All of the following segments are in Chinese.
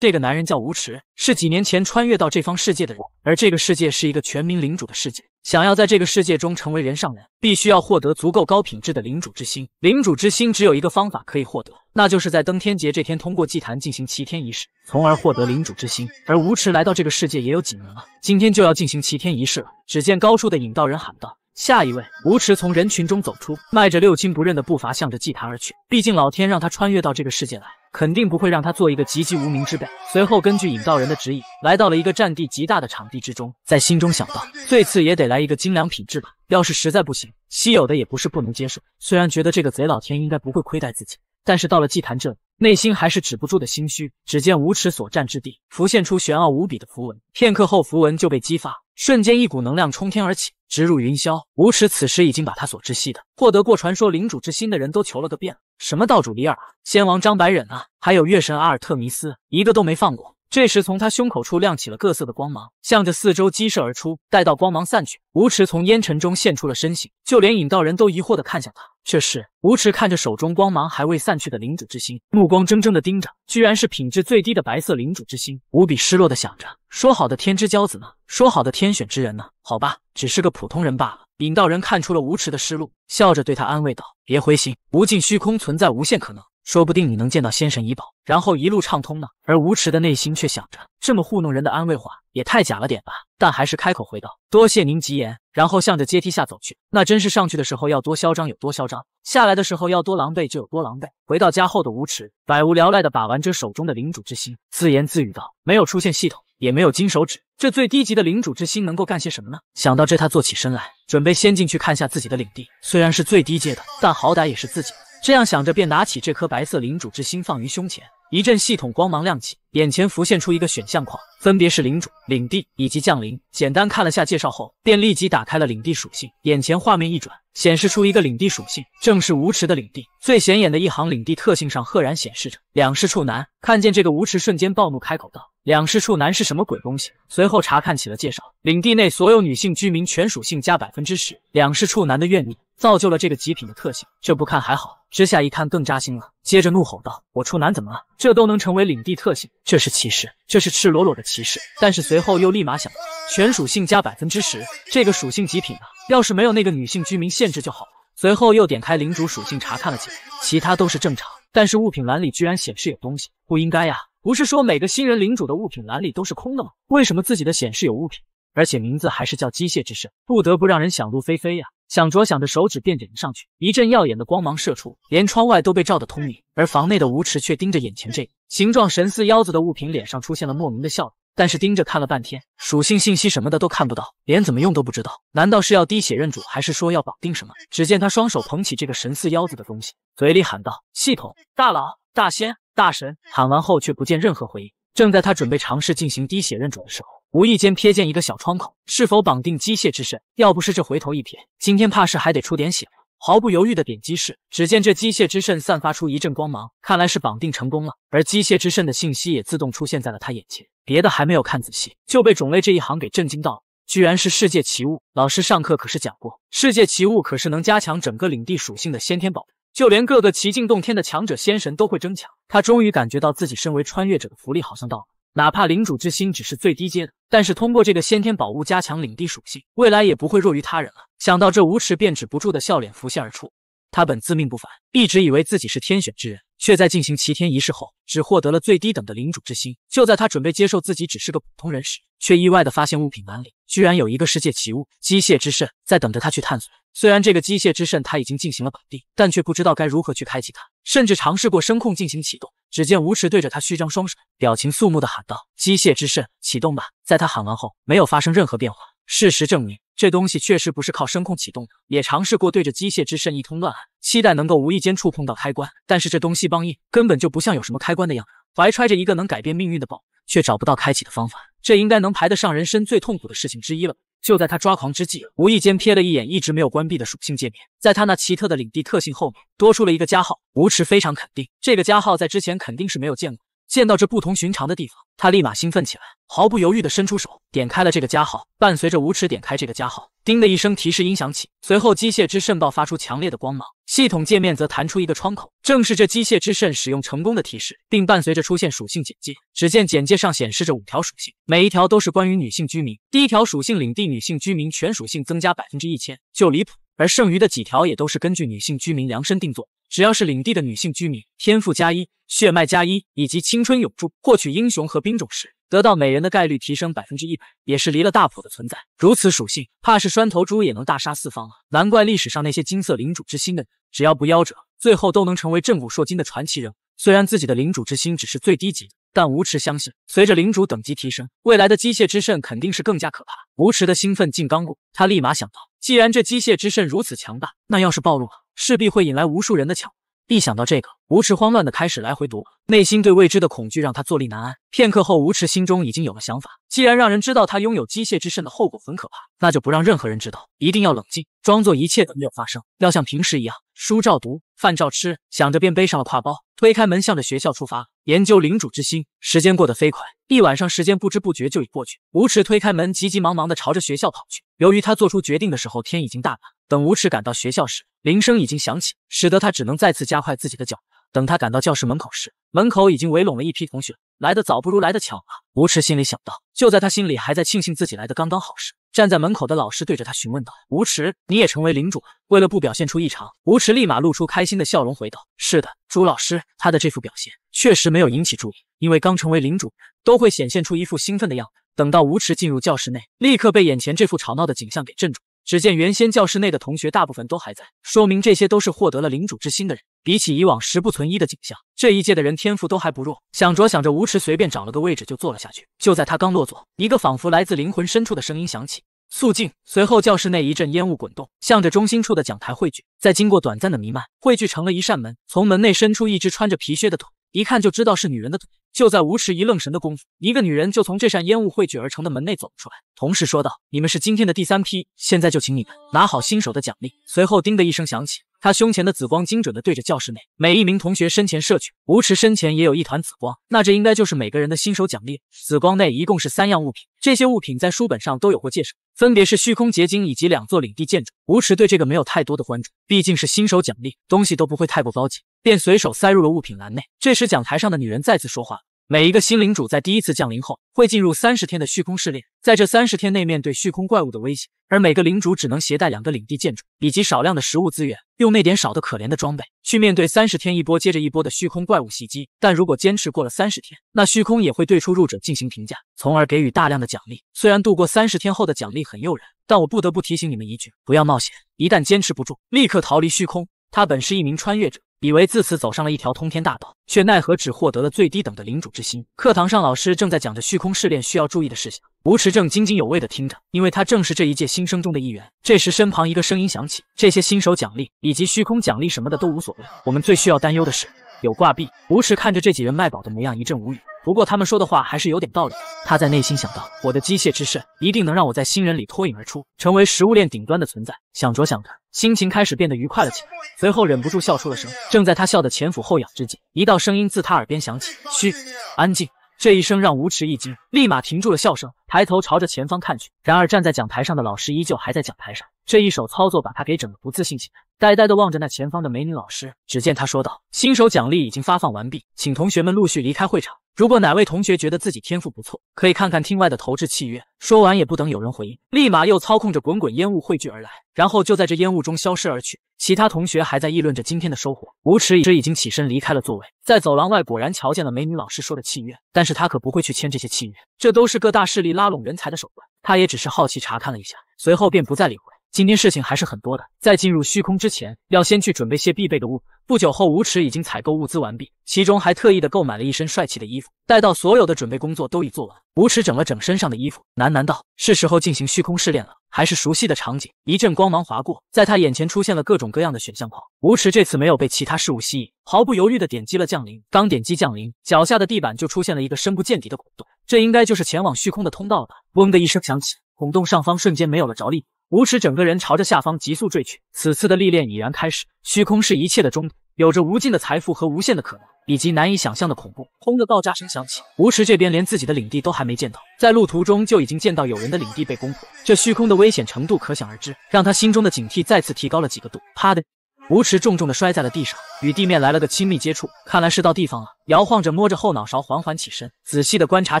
这个男人叫吴池，是几年前穿越到这方世界的人。而这个世界是一个全民领主的世界，想要在这个世界中成为人上人，必须要获得足够高品质的领主之心。领主之心只有一个方法可以获得，那就是在登天节这天通过祭坛进行齐天仪式，从而获得领主之心。而吴池来到这个世界也有几年了，今天就要进行齐天仪式了。只见高处的引道人喊道：“下一位！”吴池从人群中走出，迈着六亲不认的步伐向着祭坛而去。毕竟老天让他穿越到这个世界来。肯定不会让他做一个籍籍无名之辈。随后根据引道人的指引，来到了一个占地极大的场地之中，在心中想到，最次也得来一个精良品质吧。要是实在不行，稀有的也不是不能接受。虽然觉得这个贼老天应该不会亏待自己。但是到了祭坛这里，内心还是止不住的心虚。只见无耻所站之地浮现出玄奥无比的符文，片刻后符文就被激发，瞬间一股能量冲天而起，直入云霄。无耻此时已经把他所知悉的获得过传说领主之心的人都求了个遍，什么道主李尔啊，仙王张白忍啊，还有月神阿尔特弥斯，一个都没放过。这时从他胸口处亮起了各色的光芒，向着四周激射而出。待到光芒散去，无耻从烟尘中现出了身形，就连引道人都疑惑地看向他。却是无耻看着手中光芒还未散去的领主之心，目光怔怔的盯着，居然是品质最低的白色领主之心，无比失落的想着：说好的天之骄子呢？说好的天选之人呢？好吧，只是个普通人罢了。引道人看出了无耻的失落，笑着对他安慰道：别灰心，无尽虚空存在无限可能。说不定你能见到先神遗宝，然后一路畅通呢。而无耻的内心却想着，这么糊弄人的安慰话也太假了点吧。但还是开口回道：“多谢您吉言。”然后向着阶梯下走去。那真是上去的时候要多嚣张有多嚣张，下来的时候要多狼狈就有多狼狈。回到家后的无耻，百无聊赖的把玩着手中的领主之心，自言自语道：“没有出现系统，也没有金手指，这最低级的领主之心能够干些什么呢？”想到这，他坐起身来，准备先进去看下自己的领地。虽然是最低阶的，但好歹也是自己的。这样想着，便拿起这颗白色领主之心，放于胸前。一阵系统光芒亮起，眼前浮现出一个选项框，分别是领主、领地以及降临。简单看了下介绍后，便立即打开了领地属性。眼前画面一转，显示出一个领地属性，正是无耻的领地。最显眼的一行领地特性上，赫然显示着两世处男。看见这个无耻，瞬间暴怒，开口道：“两世处男是什么鬼东西？”随后查看起了介绍，领地内所有女性居民全属性加百分之十。两世处男的怨念造就了这个极品的特性，这不看还好，之下一看更扎心了。接着怒吼道：“我处男怎么了？这都能成为领地特性？这是歧视，这是赤裸裸的歧视！”但是随后又立马想到，全属性加百分之十，这个属性极品啊！要是没有那个女性居民限制就好了。随后又点开领主属性查看了几遍，其他都是正常，但是物品栏里居然显示有东西，不应该呀！不是说每个新人领主的物品栏里都是空的吗？为什么自己的显示有物品？而且名字还是叫机械之身，不得不让人想入非非呀！想着想着，手指便点了上去，一阵耀眼的光芒射出，连窗外都被照得通明。而房内的吴池却盯着眼前这形状神似腰子的物品，脸上出现了莫名的笑容。但是盯着看了半天，属性信息什么的都看不到，连怎么用都不知道。难道是要滴血认主，还是说要绑定什么？只见他双手捧起这个神似腰子的东西，嘴里喊道：“系统大佬、大仙、大神！”喊完后却不见任何回应。正在他准备尝试进行滴血认主的时候，无意间瞥见一个小窗口，是否绑定机械之肾？要不是这回头一瞥，今天怕是还得出点血了。毫不犹豫的点击是，只见这机械之肾散发出一阵光芒，看来是绑定成功了。而机械之肾的信息也自动出现在了他眼前，别的还没有看仔细，就被种类这一行给震惊到了，居然是世界奇物。老师上课可是讲过，世界奇物可是能加强整个领地属性的先天宝，就连各个奇境洞天的强者仙神都会争抢。他终于感觉到自己身为穿越者的福利好像到了。哪怕领主之心只是最低阶的，但是通过这个先天宝物加强领地属性，未来也不会弱于他人了。想到这，无耻便止不住的笑脸浮现而出。他本自命不凡，一直以为自己是天选之人，却在进行齐天仪式后，只获得了最低等的领主之心。就在他准备接受自己只是个普通人时，却意外的发现物品栏里居然有一个世界奇物——机械之圣，在等着他去探索。虽然这个机械之圣他已经进行了绑定，但却不知道该如何去开启它。甚至尝试过声控进行启动，只见吴池对着他虚张双手，表情肃穆地喊道：“机械之肾，启动吧！”在他喊完后，没有发生任何变化。事实证明，这东西确实不是靠声控启动的。也尝试过对着机械之肾一通乱喊，期待能够无意间触碰到开关，但是这东西梆硬，根本就不像有什么开关的样子。怀揣着一个能改变命运的宝，却找不到开启的方法，这应该能排得上人生最痛苦的事情之一了吧？就在他抓狂之际，无意间瞥了一眼一直没有关闭的属性界面，在他那奇特的领地特性后面多出了一个加号。无池非常肯定，这个加号在之前肯定是没有见过。见到这不同寻常的地方，他立马兴奋起来，毫不犹豫的伸出手，点开了这个加号。伴随着无耻点开这个加号，叮的一声提示音响起，随后机械之肾爆发出强烈的光芒，系统界面则弹出一个窗口，正是这机械之肾使用成功的提示，并伴随着出现属性简介。只见简介上显示着五条属性，每一条都是关于女性居民。第一条属性：领地女性居民全属性增加百分之一千，就离谱。而剩余的几条也都是根据女性居民量身定做。只要是领地的女性居民，天赋加一，血脉加一，以及青春永驻。获取英雄和兵种时，得到美人的概率提升百分之一百，也是离了大谱的存在。如此属性，怕是拴头猪也能大杀四方了。难怪历史上那些金色领主之心的，只要不夭折，最后都能成为震古烁今的传奇人物。虽然自己的领主之心只是最低级的，但无池相信，随着领主等级提升，未来的机械之圣肯定是更加可怕。无池的兴奋劲刚过，他立马想到，既然这机械之圣如此强大，那要是暴露了。势必会引来无数人的抢。一想到这个，吴池慌乱的开始来回踱步，内心对未知的恐惧让他坐立难安。片刻后，吴池心中已经有了想法：既然让人知道他拥有机械之肾的后果很可怕，那就不让任何人知道。一定要冷静，装作一切都没有发生，要像平时一样书照读，饭照吃。想着便背上了挎包，推开门，向着学校出发。研究领主之心，时间过得飞快，一晚上时间不知不觉就已过去。吴池推开门，急急忙忙的朝着学校跑去。由于他做出决定的时候天已经大了。等吴池赶到学校时，铃声已经响起，使得他只能再次加快自己的脚步。等他赶到教室门口时，门口已经围拢了一批同学。来的早不如来的巧啊，吴池心里想到。就在他心里还在庆幸自己来的刚刚好时，站在门口的老师对着他询问道：“吴池，你也成为领主了？”为了不表现出异常，吴池立马露出开心的笑容，回道：“是的，朱老师。”他的这副表现确实没有引起注意，因为刚成为领主都会显现出一副兴奋的样子。等到吴池进入教室内，立刻被眼前这副吵闹的景象给震住。只见原先教室内的同学大部分都还在，说明这些都是获得了领主之心的人。比起以往十不存一的景象，这一届的人天赋都还不弱。想着想着，吴池随便找了个位置就坐了下去。就在他刚落座，一个仿佛来自灵魂深处的声音响起：“肃静！”随后教室内一阵烟雾滚动，向着中心处的讲台汇聚。在经过短暂的弥漫，汇聚成了一扇门。从门内伸出一只穿着皮靴的腿。一看就知道是女人的腿。就在吴迟一愣神的功夫，一个女人就从这扇烟雾汇聚而成的门内走了出来，同时说道：“你们是今天的第三批，现在就请你们拿好新手的奖励。”随后，叮的一声响起，他胸前的紫光精准的对着教室内每一名同学身前射去。吴迟身前也有一团紫光，那这应该就是每个人的新手奖励。紫光内一共是三样物品，这些物品在书本上都有过介绍。分别是虚空结晶以及两座领地建筑。吴池对这个没有太多的关注，毕竟是新手奖励，东西都不会太过高级，便随手塞入了物品栏内。这时，讲台上的女人再次说话。每一个新领主在第一次降临后，会进入三十天的虚空试炼，在这三十天内面对虚空怪物的威胁，而每个领主只能携带两个领地建筑以及少量的食物资源，用那点少的可怜的装备去面对三十天一波接着一波的虚空怪物袭击。但如果坚持过了三十天，那虚空也会对出入者进行评价，从而给予大量的奖励。虽然度过三十天后的奖励很诱人，但我不得不提醒你们一句：不要冒险，一旦坚持不住，立刻逃离虚空。他本是一名穿越者。以为自此走上了一条通天大道，却奈何只获得了最低等的领主之心。课堂上，老师正在讲着虚空试炼需要注意的事项，吴迟正津津有味的听着，因为他正是这一届新生中的一员。这时，身旁一个声音响起：“这些新手奖励以及虚空奖励什么的都无所谓，我们最需要担忧的是……”有挂壁，吴池看着这几人卖宝的模样一阵无语。不过他们说的话还是有点道理，他在内心想到，我的机械之肾一定能让我在新人里脱颖而出，成为食物链顶端的存在。想着想着，心情开始变得愉快了起来，随后忍不住笑出了声。正在他笑得前俯后仰之际，一道声音自他耳边响起：“嘘，安静。”这一声让吴池一惊，立马停住了笑声，抬头朝着前方看去。然而站在讲台上的老师依旧还在讲台上。这一手操作把他给整得不自信起来，呆呆地望着那前方的美女老师。只见他说道：“新手奖励已经发放完毕，请同学们陆续离开会场。如果哪位同学觉得自己天赋不错，可以看看厅外的投掷契约。”说完，也不等有人回应，立马又操控着滚滚烟雾汇聚而来，然后就在这烟雾中消失而去。其他同学还在议论着今天的收获。无耻已知已经起身离开了座位，在走廊外果然瞧见了美女老师说的契约，但是他可不会去签这些契约，这都是各大势力拉拢人才的手段。他也只是好奇查看了一下，随后便不再理会。今天事情还是很多的，在进入虚空之前，要先去准备些必备的物不久后，无耻已经采购物资完毕，其中还特意的购买了一身帅气的衣服。待到所有的准备工作都已做完，无耻整了整身上的衣服，喃喃道：“是时候进行虚空试炼了。”还是熟悉的场景，一阵光芒划过，在他眼前出现了各种各样的选项框。无耻这次没有被其他事物吸引，毫不犹豫的点击了降临。刚点击降临，脚下的地板就出现了一个深不见底的孔洞，这应该就是前往虚空的通道了吧？嗡的一声响起，孔洞上方瞬间没有了着力。无耻整个人朝着下方急速坠去，此次的历练已然开始。虚空是一切的终点，有着无尽的财富和无限的可能，以及难以想象的恐怖。轰的爆炸声响起，无耻这边连自己的领地都还没见到，在路途中就已经见到有人的领地被攻破，这虚空的危险程度可想而知，让他心中的警惕再次提高了几个度。啪的。无耻重重的摔在了地上，与地面来了个亲密接触。看来是到地方了。摇晃着摸着后脑勺，缓缓起身，仔细的观察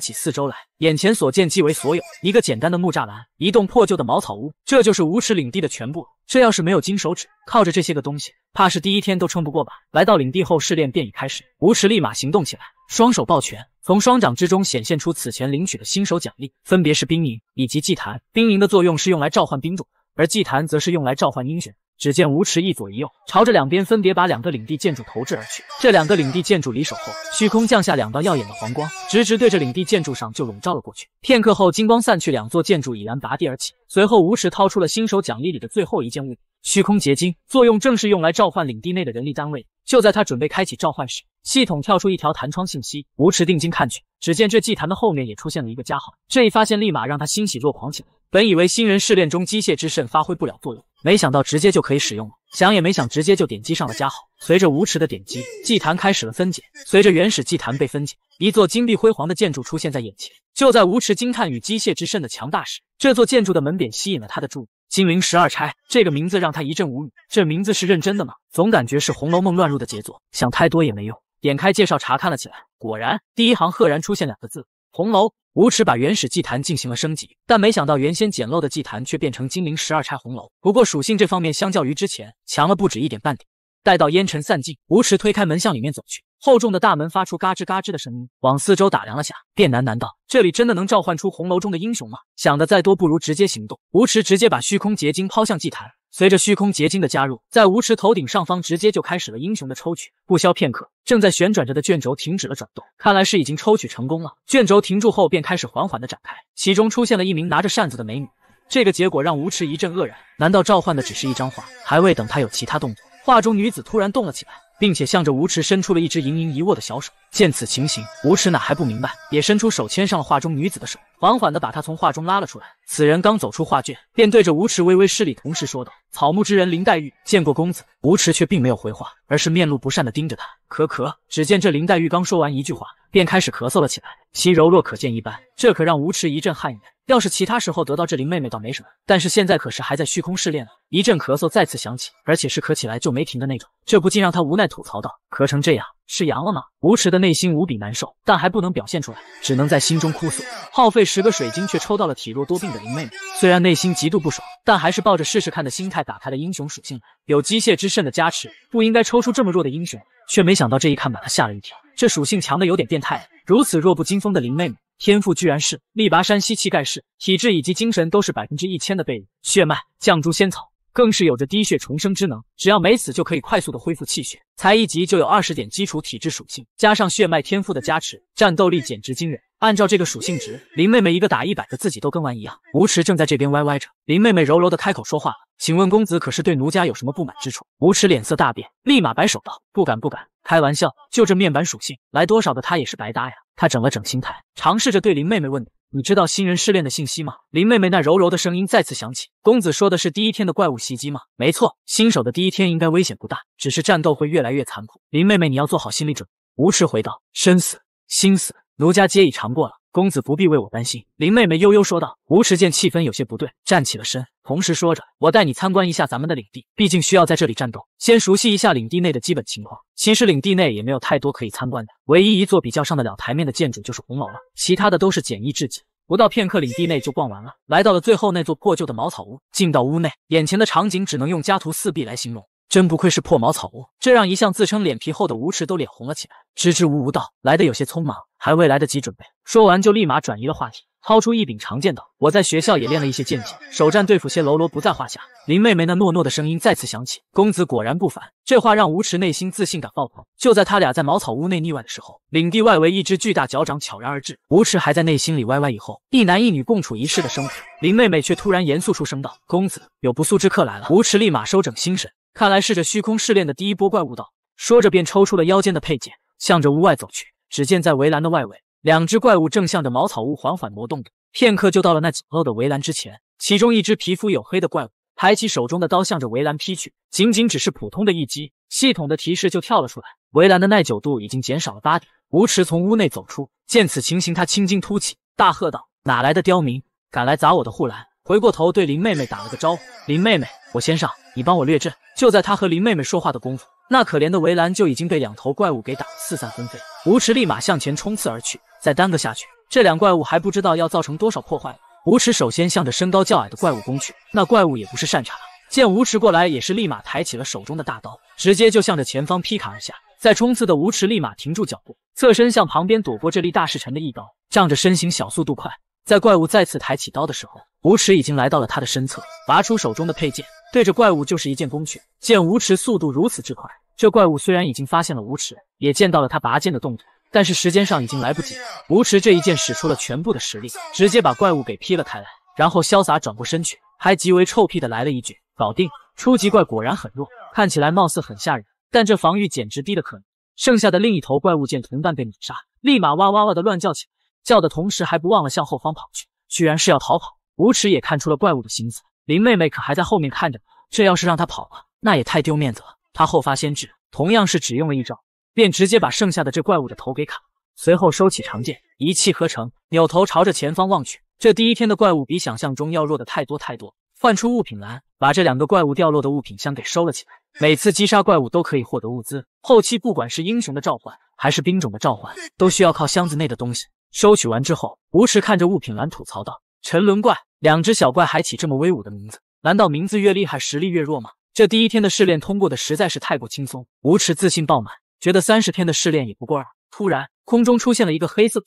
起四周来。眼前所见即为所有。一个简单的木栅栏，一栋破旧的茅草屋，这就是无耻领地的全部。这要是没有金手指，靠着这些个东西，怕是第一天都撑不过吧。来到领地后，试炼便已开始。无耻立马行动起来，双手抱拳，从双掌之中显现出此前领取的新手奖励，分别是兵营以及祭坛。兵营的作用是用来召唤兵种，而祭坛则是用来召唤英雄。只见吴迟一左一右，朝着两边分别把两个领地建筑投掷而去。这两个领地建筑离手后，虚空降下两道耀眼的黄光，直直对着领地建筑上就笼罩了过去。片刻后，金光散去，两座建筑已然拔地而起。随后，吴迟掏出了新手奖励里的最后一件物品——虚空结晶，作用正是用来召唤领地内的人力单位。就在他准备开启召唤时，系统跳出一条弹窗信息。吴迟定睛看去，只见这祭坛的后面也出现了一个加号。这一发现立马让他欣喜若狂起来。本以为新人试炼中机械之肾发挥不了作用。没想到直接就可以使用了，想也没想，直接就点击上了加号。随着无耻的点击，祭坛开始了分解。随着原始祭坛被分解，一座金碧辉煌的建筑出现在眼前。就在无耻惊叹与机械之甚的强大时，这座建筑的门匾吸引了他的注意。金陵十二钗这个名字让他一阵无语，这名字是认真的吗？总感觉是《红楼梦》乱入的杰作。想太多也没用，点开介绍查看了起来。果然，第一行赫然出现两个字：红楼。无耻把原始祭坛进行了升级，但没想到原先简陋的祭坛却变成金陵十二钗红楼。不过属性这方面，相较于之前强了不止一点半点。待到烟尘散尽，吴池推开门向里面走去。厚重的大门发出嘎吱嘎吱的声音。往四周打量了下，便喃喃道：“这里真的能召唤出红楼中的英雄吗？”想的再多，不如直接行动。吴池直接把虚空结晶抛向祭坛。随着虚空结晶的加入，在吴池头顶上方直接就开始了英雄的抽取。不消片刻，正在旋转着的卷轴停止了转动，看来是已经抽取成功了。卷轴停住后，便开始缓缓的展开，其中出现了一名拿着扇子的美女。这个结果让吴池一阵愕然，难道召唤的只是一张画？还未等他有其他动作，画中女子突然动了起来，并且向着吴迟伸出了一只盈盈一握的小手。见此情形，吴迟哪还不明白，也伸出手牵上了画中女子的手，缓缓地把她从画中拉了出来。此人刚走出画卷，便对着吴迟微微施礼，同时说道：“草木之人林黛玉见过公子。”吴迟却并没有回话，而是面露不善地盯着他。咳咳，只见这林黛玉刚说完一句话，便开始咳嗽了起来，其柔弱可见一斑，这可让吴迟一阵汗颜。要是其他时候得到这灵妹妹倒没什么，但是现在可是还在虚空试炼呢。一阵咳嗽再次响起，而且是咳起来就没停的那种，这不禁让他无奈吐槽道：“咳成这样，是阳了吗？”无耻的内心无比难受，但还不能表现出来，只能在心中哭诉。耗费十个水晶却抽到了体弱多病的灵妹妹，虽然内心极度不爽，但还是抱着试试看的心态打开了英雄属性。有机械之肾的加持，不应该抽出这么弱的英雄，却没想到这一看把他吓了一跳，这属性强的有点变态。如此弱不禁风的林妹妹。天赋居然是力拔山兮气盖世，体质以及精神都是百分之一千的倍率，血脉绛珠仙草更是有着滴血重生之能，只要没死就可以快速的恢复气血，才一级就有二十点基础体质属性，加上血脉天赋的加持，战斗力简直惊人。按照这个属性值，林妹妹一个打一百个自己都跟玩一样。吴池正在这边歪歪着，林妹妹柔柔的开口说话了：“请问公子可是对奴家有什么不满之处？”吴池脸色大变，立马摆手道：“不敢，不敢。”开玩笑，就这面板属性，来多少的他也是白搭呀。他整了整心态，尝试着对林妹妹问：“你知道新人失恋的信息吗？”林妹妹那柔柔的声音再次响起：“公子说的是第一天的怪物袭击吗？”“没错，新手的第一天应该危险不大，只是战斗会越来越残酷。林妹妹，你要做好心理准备。”无迟回道：“生死心死，奴家皆已尝过了。”公子不必为我担心，林妹妹悠悠说道。吴迟见气氛有些不对，站起了身，同时说着：“我带你参观一下咱们的领地，毕竟需要在这里战斗，先熟悉一下领地内的基本情况。其实领地内也没有太多可以参观的，唯一一座比较上得了台面的建筑就是红楼了，其他的都是简易至极。不到片刻，领地内就逛完了，来到了最后那座破旧的茅草屋。进到屋内，眼前的场景只能用家徒四壁来形容。”真不愧是破茅草屋，这让一向自称脸皮厚的吴耻都脸红了起来，支支吾吾道：“来的有些匆忙，还未来得及准备。”说完就立马转移了话题，掏出一柄长剑道：“我在学校也练了一些剑技，首战对付些喽啰不在话下。”林妹妹那糯糯的声音再次响起：“公子果然不凡。”这话让吴耻内心自信感爆棚。就在他俩在茅草屋内腻歪的时候，领地外围一只巨大脚掌悄然而至。吴耻还在内心里歪歪，以后一男一女共处一室的生活，林妹妹却突然严肃出声道：“公子有不速之客来了。”吴耻立马收整心神。看来是这虚空试炼的第一波怪物。道说着便抽出了腰间的佩剑，向着屋外走去。只见在围栏的外围，两只怪物正向着茅草屋缓缓挪动着，片刻就到了那简陋的围栏之前。其中一只皮肤黝黑的怪物抬起手中的刀，向着围栏劈去。仅仅只是普通的一击，系统的提示就跳了出来：围栏的耐久度已经减少了八点。吴池从屋内走出，见此情形，他青筋突起，大喝道：“哪来的刁民，敢来砸我的护栏！”回过头对林妹妹打了个招呼，林妹妹，我先上，你帮我略阵。就在他和林妹妹说话的功夫，那可怜的围栏就已经被两头怪物给打得四散纷飞。无池立马向前冲刺而去，再耽搁下去，这两怪物还不知道要造成多少破坏。无池首先向着身高较矮的怪物攻去，那怪物也不是善茬，见无池过来，也是立马抬起了手中的大刀，直接就向着前方劈砍而下。在冲刺的无池立马停住脚步，侧身向旁边躲过这力大势沉的一刀，仗着身形小，速度快。在怪物再次抬起刀的时候，无耻已经来到了他的身侧，拔出手中的佩剑，对着怪物就是一剑攻去。见无耻速度如此之快，这怪物虽然已经发现了无耻，也见到了他拔剑的动作，但是时间上已经来不及。无耻这一剑使出了全部的实力，直接把怪物给劈了开来，然后潇洒转过身去，还极为臭屁的来了一句：“搞定，初级怪果然很弱，看起来貌似很吓人，但这防御简直低的可怜。”剩下的另一头怪物见同伴被秒杀，立马哇哇哇的乱叫起来。叫的同时还不忘了向后方跑去，居然是要逃跑。无耻也看出了怪物的心思，林妹妹可还在后面看着呢，这要是让她跑了，那也太丢面子了。他后发先至，同样是只用了一招，便直接把剩下的这怪物的头给砍，随后收起长剑，一气呵成，扭头朝着前方望去。这第一天的怪物比想象中要弱的太多太多。换出物品栏，把这两个怪物掉落的物品箱给收了起来。每次击杀怪物都可以获得物资，后期不管是英雄的召唤还是兵种的召唤，都需要靠箱子内的东西。收取完之后，无耻看着物品栏吐槽道：“沉沦怪，两只小怪还起这么威武的名字，难道名字越厉害，实力越弱吗？”这第一天的试炼通过的实在是太过轻松，无耻自信爆满，觉得三十天的试炼也不过尔。突然，空中出现了一个黑色的，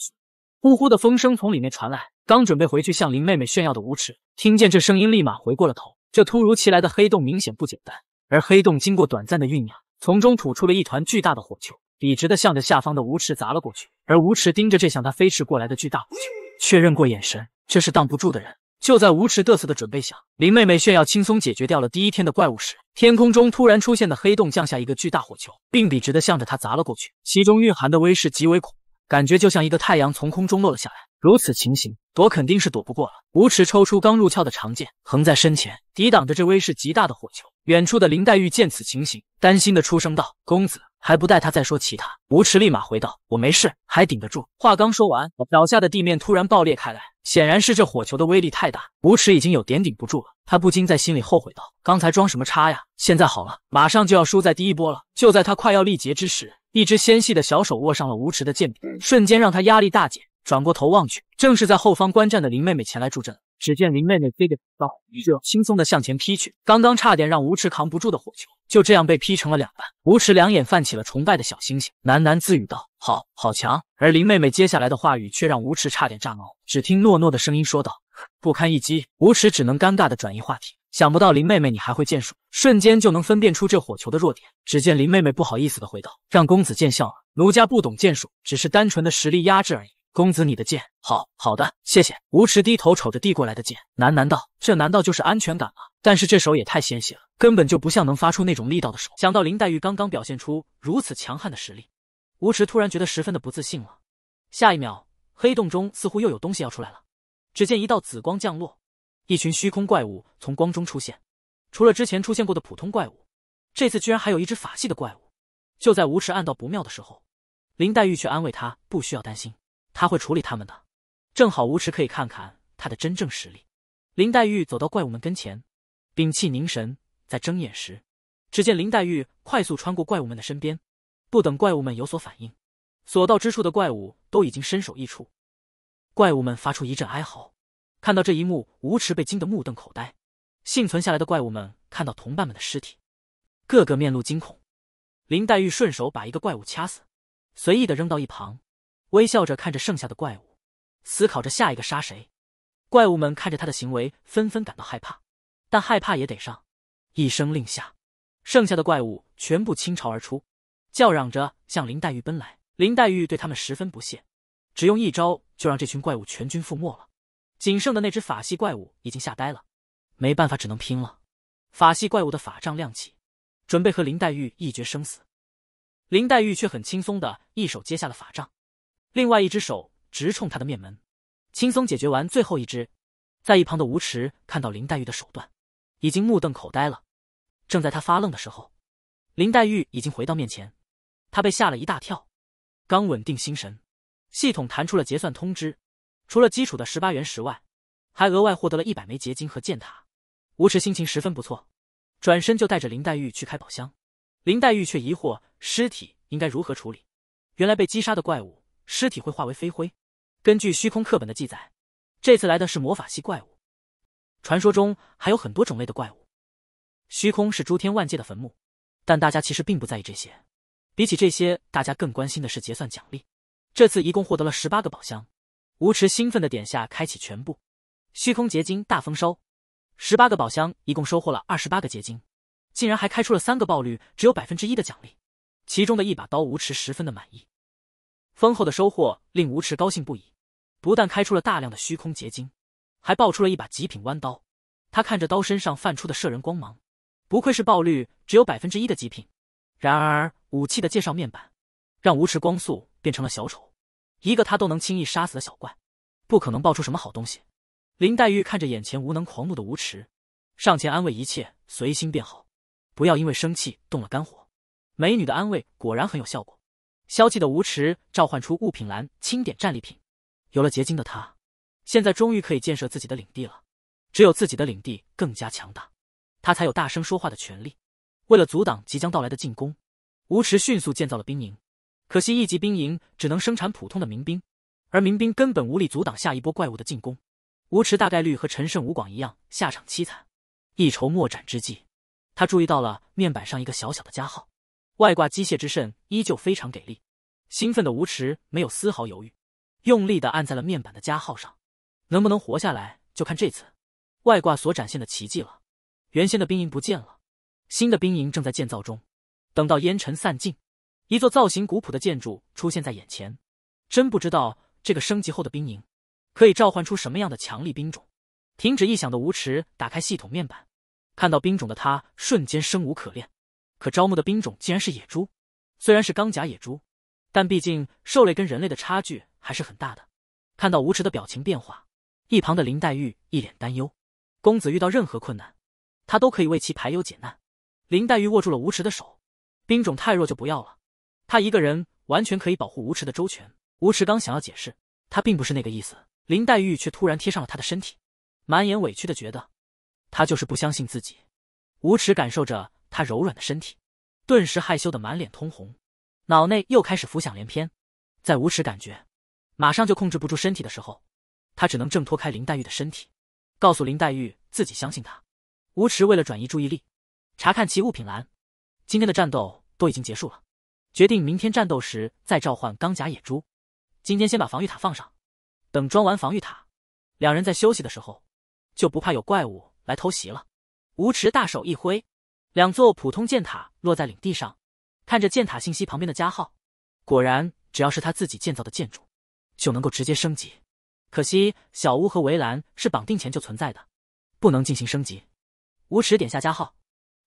呼呼的风声从里面传来。刚准备回去向林妹妹炫耀的无耻，听见这声音立马回过了头。这突如其来的黑洞明显不简单，而黑洞经过短暂的酝酿，从中吐出了一团巨大的火球。笔直的向着下方的无池砸了过去，而无池盯着这向他飞驰过来的巨大火球，确认过眼神，这是挡不住的人。就在无池嘚瑟的准备想林妹妹炫耀轻松解决掉了第一天的怪物时，天空中突然出现的黑洞降下一个巨大火球，并笔直的向着他砸了过去，其中蕴含的威势极为恐怖，感觉就像一个太阳从空中落了下来。如此情形，躲肯定是躲不过了。无池抽出刚入鞘的长剑，横在身前，抵挡着这威势极大的火球。远处的林黛玉见此情形，担心的出声道：“公子还不待他再说其他，吴池立马回道：我没事，还顶得住。”话刚说完，脚下的地面突然爆裂开来，显然是这火球的威力太大，吴池已经有点顶不住了。他不禁在心里后悔道：“刚才装什么叉呀？现在好了，马上就要输在第一波了。”就在他快要力竭之时，一只纤细的小手握上了吴池的剑柄，瞬间让他压力大减。转过头望去，正是在后方观战的林妹妹前来助阵。只见林妹妹飞得更就轻松的向前劈去。刚刚差点让无耻扛不住的火球，就这样被劈成了两半。无耻两眼泛起了崇拜的小星星，喃喃自语道：“好，好强。”而林妹妹接下来的话语却让无耻差点炸毛。只听诺诺的声音说道：“不堪一击。”无耻只能尴尬的转移话题。想不到林妹妹你还会剑术，瞬间就能分辨出这火球的弱点。只见林妹妹不好意思的回道：“让公子见笑了，奴家不懂剑术，只是单纯的实力压制而已。”公子，你的剑好好的，谢谢。无迟低头瞅着递过来的剑，喃喃道：“这难道就是安全感吗？但是这手也太纤细了，根本就不像能发出那种力道的手。”想到林黛玉刚刚表现出如此强悍的实力，无迟突然觉得十分的不自信了。下一秒，黑洞中似乎又有东西要出来了。只见一道紫光降落，一群虚空怪物从光中出现。除了之前出现过的普通怪物，这次居然还有一只法系的怪物。就在无迟暗道不妙的时候，林黛玉却安慰他：“不需要担心。”他会处理他们的，正好吴耻可以看看他的真正实力。林黛玉走到怪物们跟前，屏气凝神，在睁眼时，只见林黛玉快速穿过怪物们的身边，不等怪物们有所反应，所到之处的怪物都已经身首异处。怪物们发出一阵哀嚎。看到这一幕，吴耻被惊得目瞪口呆。幸存下来的怪物们看到同伴们的尸体，个个面露惊恐。林黛玉顺手把一个怪物掐死，随意的扔到一旁。微笑着看着剩下的怪物，思考着下一个杀谁。怪物们看着他的行为，纷纷感到害怕，但害怕也得上。一声令下，剩下的怪物全部倾巢而出，叫嚷着向林黛玉奔来。林黛玉对他们十分不屑，只用一招就让这群怪物全军覆没了。仅剩的那只法系怪物已经吓呆了，没办法，只能拼了。法系怪物的法杖亮起，准备和林黛玉一决生死。林黛玉却很轻松的一手接下了法杖。另外一只手直冲他的面门，轻松解决完最后一只。在一旁的吴池看到林黛玉的手段，已经目瞪口呆了。正在他发愣的时候，林黛玉已经回到面前，他被吓了一大跳。刚稳定心神，系统弹出了结算通知，除了基础的十八元石外，还额外获得了一百枚结晶和剑塔。吴池心情十分不错，转身就带着林黛玉去开宝箱。林黛玉却疑惑：尸体应该如何处理？原来被击杀的怪物。尸体会化为飞灰。根据虚空课本的记载，这次来的是魔法系怪物。传说中还有很多种类的怪物。虚空是诸天万界的坟墓，但大家其实并不在意这些。比起这些，大家更关心的是结算奖励。这次一共获得了十八个宝箱。吴池兴奋的点下开启全部，虚空结晶大丰收。十八个宝箱一共收获了二十八个结晶，竟然还开出了三个爆率只有百分之一的奖励。其中的一把刀，吴池十分的满意。丰厚的收获令吴池高兴不已，不但开出了大量的虚空结晶，还爆出了一把极品弯刀。他看着刀身上泛出的摄人光芒，不愧是爆率只有百分之一的极品。然而武器的介绍面板，让吴池光速变成了小丑。一个他都能轻易杀死的小怪，不可能爆出什么好东西。林黛玉看着眼前无能狂怒的吴池，上前安慰：“一切随心便好，不要因为生气动了肝火。”美女的安慰果然很有效果。消气的吴池召唤出物品栏，清点战利品。有了结晶的他，现在终于可以建设自己的领地了。只有自己的领地更加强大，他才有大声说话的权利。为了阻挡即将到来的进攻，吴池迅速建造了兵营。可惜一级兵营只能生产普通的民兵，而民兵根本无力阻挡下一波怪物的进攻。吴池大概率和陈胜吴广一样，下场凄惨。一筹莫展之际，他注意到了面板上一个小小的加号。外挂机械之肾依旧非常给力，兴奋的吴池没有丝毫犹豫，用力的按在了面板的加号上。能不能活下来，就看这次外挂所展现的奇迹了。原先的兵营不见了，新的兵营正在建造中。等到烟尘散尽，一座造型古朴的建筑出现在眼前。真不知道这个升级后的兵营可以召唤出什么样的强力兵种。停止异想的吴池打开系统面板，看到兵种的他瞬间生无可恋。可招募的兵种竟然是野猪，虽然是钢甲野猪，但毕竟兽类跟人类的差距还是很大的。看到吴池的表情变化，一旁的林黛玉一脸担忧。公子遇到任何困难，她都可以为其排忧解难。林黛玉握住了吴池的手，兵种太弱就不要了，她一个人完全可以保护吴池的周全。吴池刚想要解释，他并不是那个意思，林黛玉却突然贴上了他的身体，满眼委屈的觉得，他就是不相信自己。吴耻感受着。他柔软的身体顿时害羞的满脸通红，脑内又开始浮想联翩，在无耻感觉马上就控制不住身体的时候，他只能挣脱开林黛玉的身体，告诉林黛玉自己相信他。无耻为了转移注意力，查看其物品栏，今天的战斗都已经结束了，决定明天战斗时再召唤钢甲野猪。今天先把防御塔放上，等装完防御塔，两人在休息的时候就不怕有怪物来偷袭了。无耻大手一挥。两座普通箭塔落在领地上，看着箭塔信息旁边的加号，果然只要是他自己建造的建筑，就能够直接升级。可惜小屋和围栏是绑定前就存在的，不能进行升级。无耻点下加号，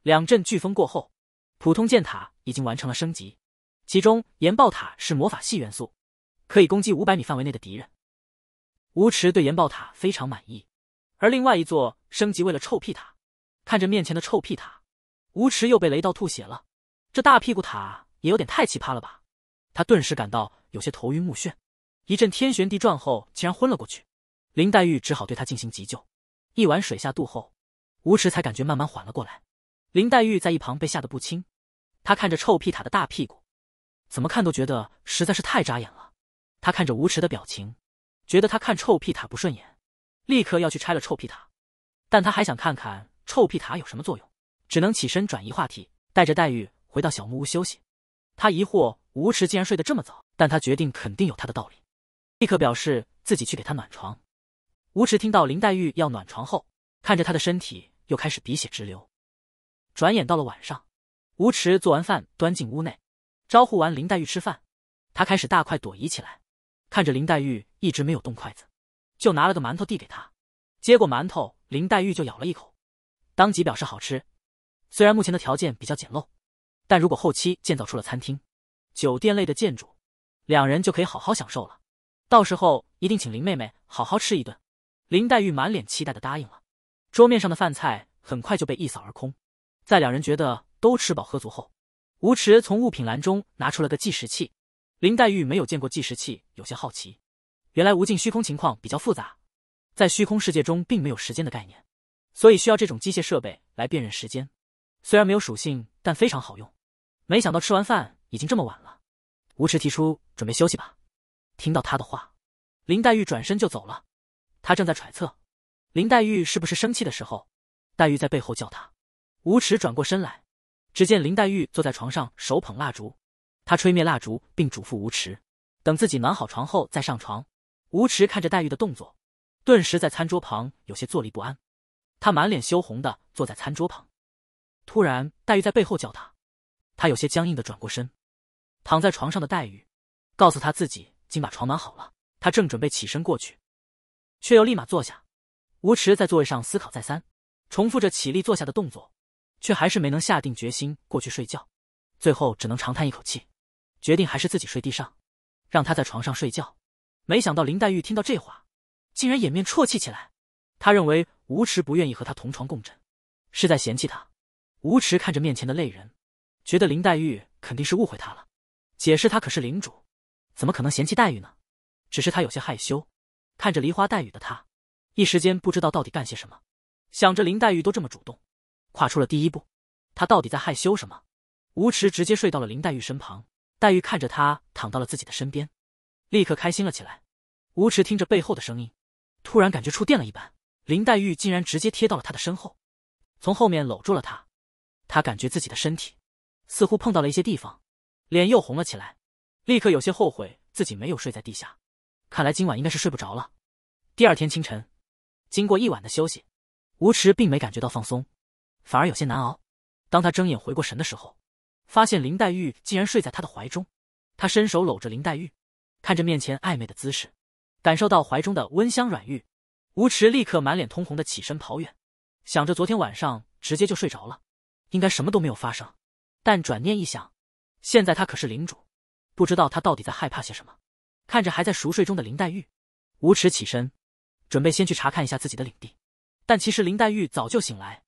两阵飓风过后，普通箭塔已经完成了升级。其中岩爆塔是魔法系元素，可以攻击五百米范围内的敌人。无耻对岩爆塔非常满意，而另外一座升级为了臭屁塔，看着面前的臭屁塔。吴池又被雷到吐血了，这大屁股塔也有点太奇葩了吧？他顿时感到有些头晕目眩，一阵天旋地转后，竟然昏了过去。林黛玉只好对他进行急救，一碗水下肚后，吴池才感觉慢慢缓了过来。林黛玉在一旁被吓得不轻，她看着臭屁塔的大屁股，怎么看都觉得实在是太扎眼了。她看着吴池的表情，觉得他看臭屁塔不顺眼，立刻要去拆了臭屁塔，但他还想看看臭屁塔有什么作用。只能起身转移话题，带着黛玉回到小木屋休息。他疑惑吴迟竟然睡得这么早，但他决定肯定有他的道理，立刻表示自己去给他暖床。吴迟听到林黛玉要暖床后，看着她的身体，又开始鼻血直流。转眼到了晚上，吴池做完饭端进屋内，招呼完林黛玉吃饭，他开始大快朵颐起来。看着林黛玉一直没有动筷子，就拿了个馒头递给她。接过馒头，林黛玉就咬了一口，当即表示好吃。虽然目前的条件比较简陋，但如果后期建造出了餐厅、酒店类的建筑，两人就可以好好享受了。到时候一定请林妹妹好好吃一顿。林黛玉满脸期待的答应了。桌面上的饭菜很快就被一扫而空。在两人觉得都吃饱喝足后，吴池从物品栏中拿出了个计时器。林黛玉没有见过计时器，有些好奇。原来无尽虚空情况比较复杂，在虚空世界中并没有时间的概念，所以需要这种机械设备来辨认时间。虽然没有属性，但非常好用。没想到吃完饭已经这么晚了，吴池提出准备休息吧。听到他的话，林黛玉转身就走了。他正在揣测，林黛玉是不是生气的时候，黛玉在背后叫他。吴池转过身来，只见林黛玉坐在床上，手捧蜡烛。她吹灭蜡烛，并嘱咐吴池，等自己暖好床后再上床。吴池看着黛玉的动作，顿时在餐桌旁有些坐立不安。他满脸羞红的坐在餐桌旁。突然，黛玉在背后叫他，他有些僵硬的转过身。躺在床上的黛玉，告诉他自己已经把床暖好了，他正准备起身过去，却又立马坐下。吴池在座位上思考再三，重复着起立坐下的动作，却还是没能下定决心过去睡觉，最后只能长叹一口气，决定还是自己睡地上，让他在床上睡觉。没想到林黛玉听到这话，竟然掩面啜泣起来。他认为吴池不愿意和他同床共枕，是在嫌弃他。吴池看着面前的泪人，觉得林黛玉肯定是误会他了。解释他可是领主，怎么可能嫌弃黛玉呢？只是他有些害羞，看着梨花带雨的他，一时间不知道到底干些什么。想着林黛玉都这么主动，跨出了第一步，他到底在害羞什么？吴池直接睡到了林黛玉身旁，黛玉看着他躺到了自己的身边，立刻开心了起来。吴池听着背后的声音，突然感觉触电了一般，林黛玉竟然直接贴到了他的身后，从后面搂住了他。他感觉自己的身体似乎碰到了一些地方，脸又红了起来，立刻有些后悔自己没有睡在地下，看来今晚应该是睡不着了。第二天清晨，经过一晚的休息，吴池并没感觉到放松，反而有些难熬。当他睁眼回过神的时候，发现林黛玉竟然睡在他的怀中，他伸手搂着林黛玉，看着面前暧昧的姿势，感受到怀中的温香软玉，吴池立刻满脸通红的起身跑远，想着昨天晚上直接就睡着了。应该什么都没有发生，但转念一想，现在他可是领主，不知道他到底在害怕些什么。看着还在熟睡中的林黛玉，吴耻起身，准备先去查看一下自己的领地。但其实林黛玉早就醒来，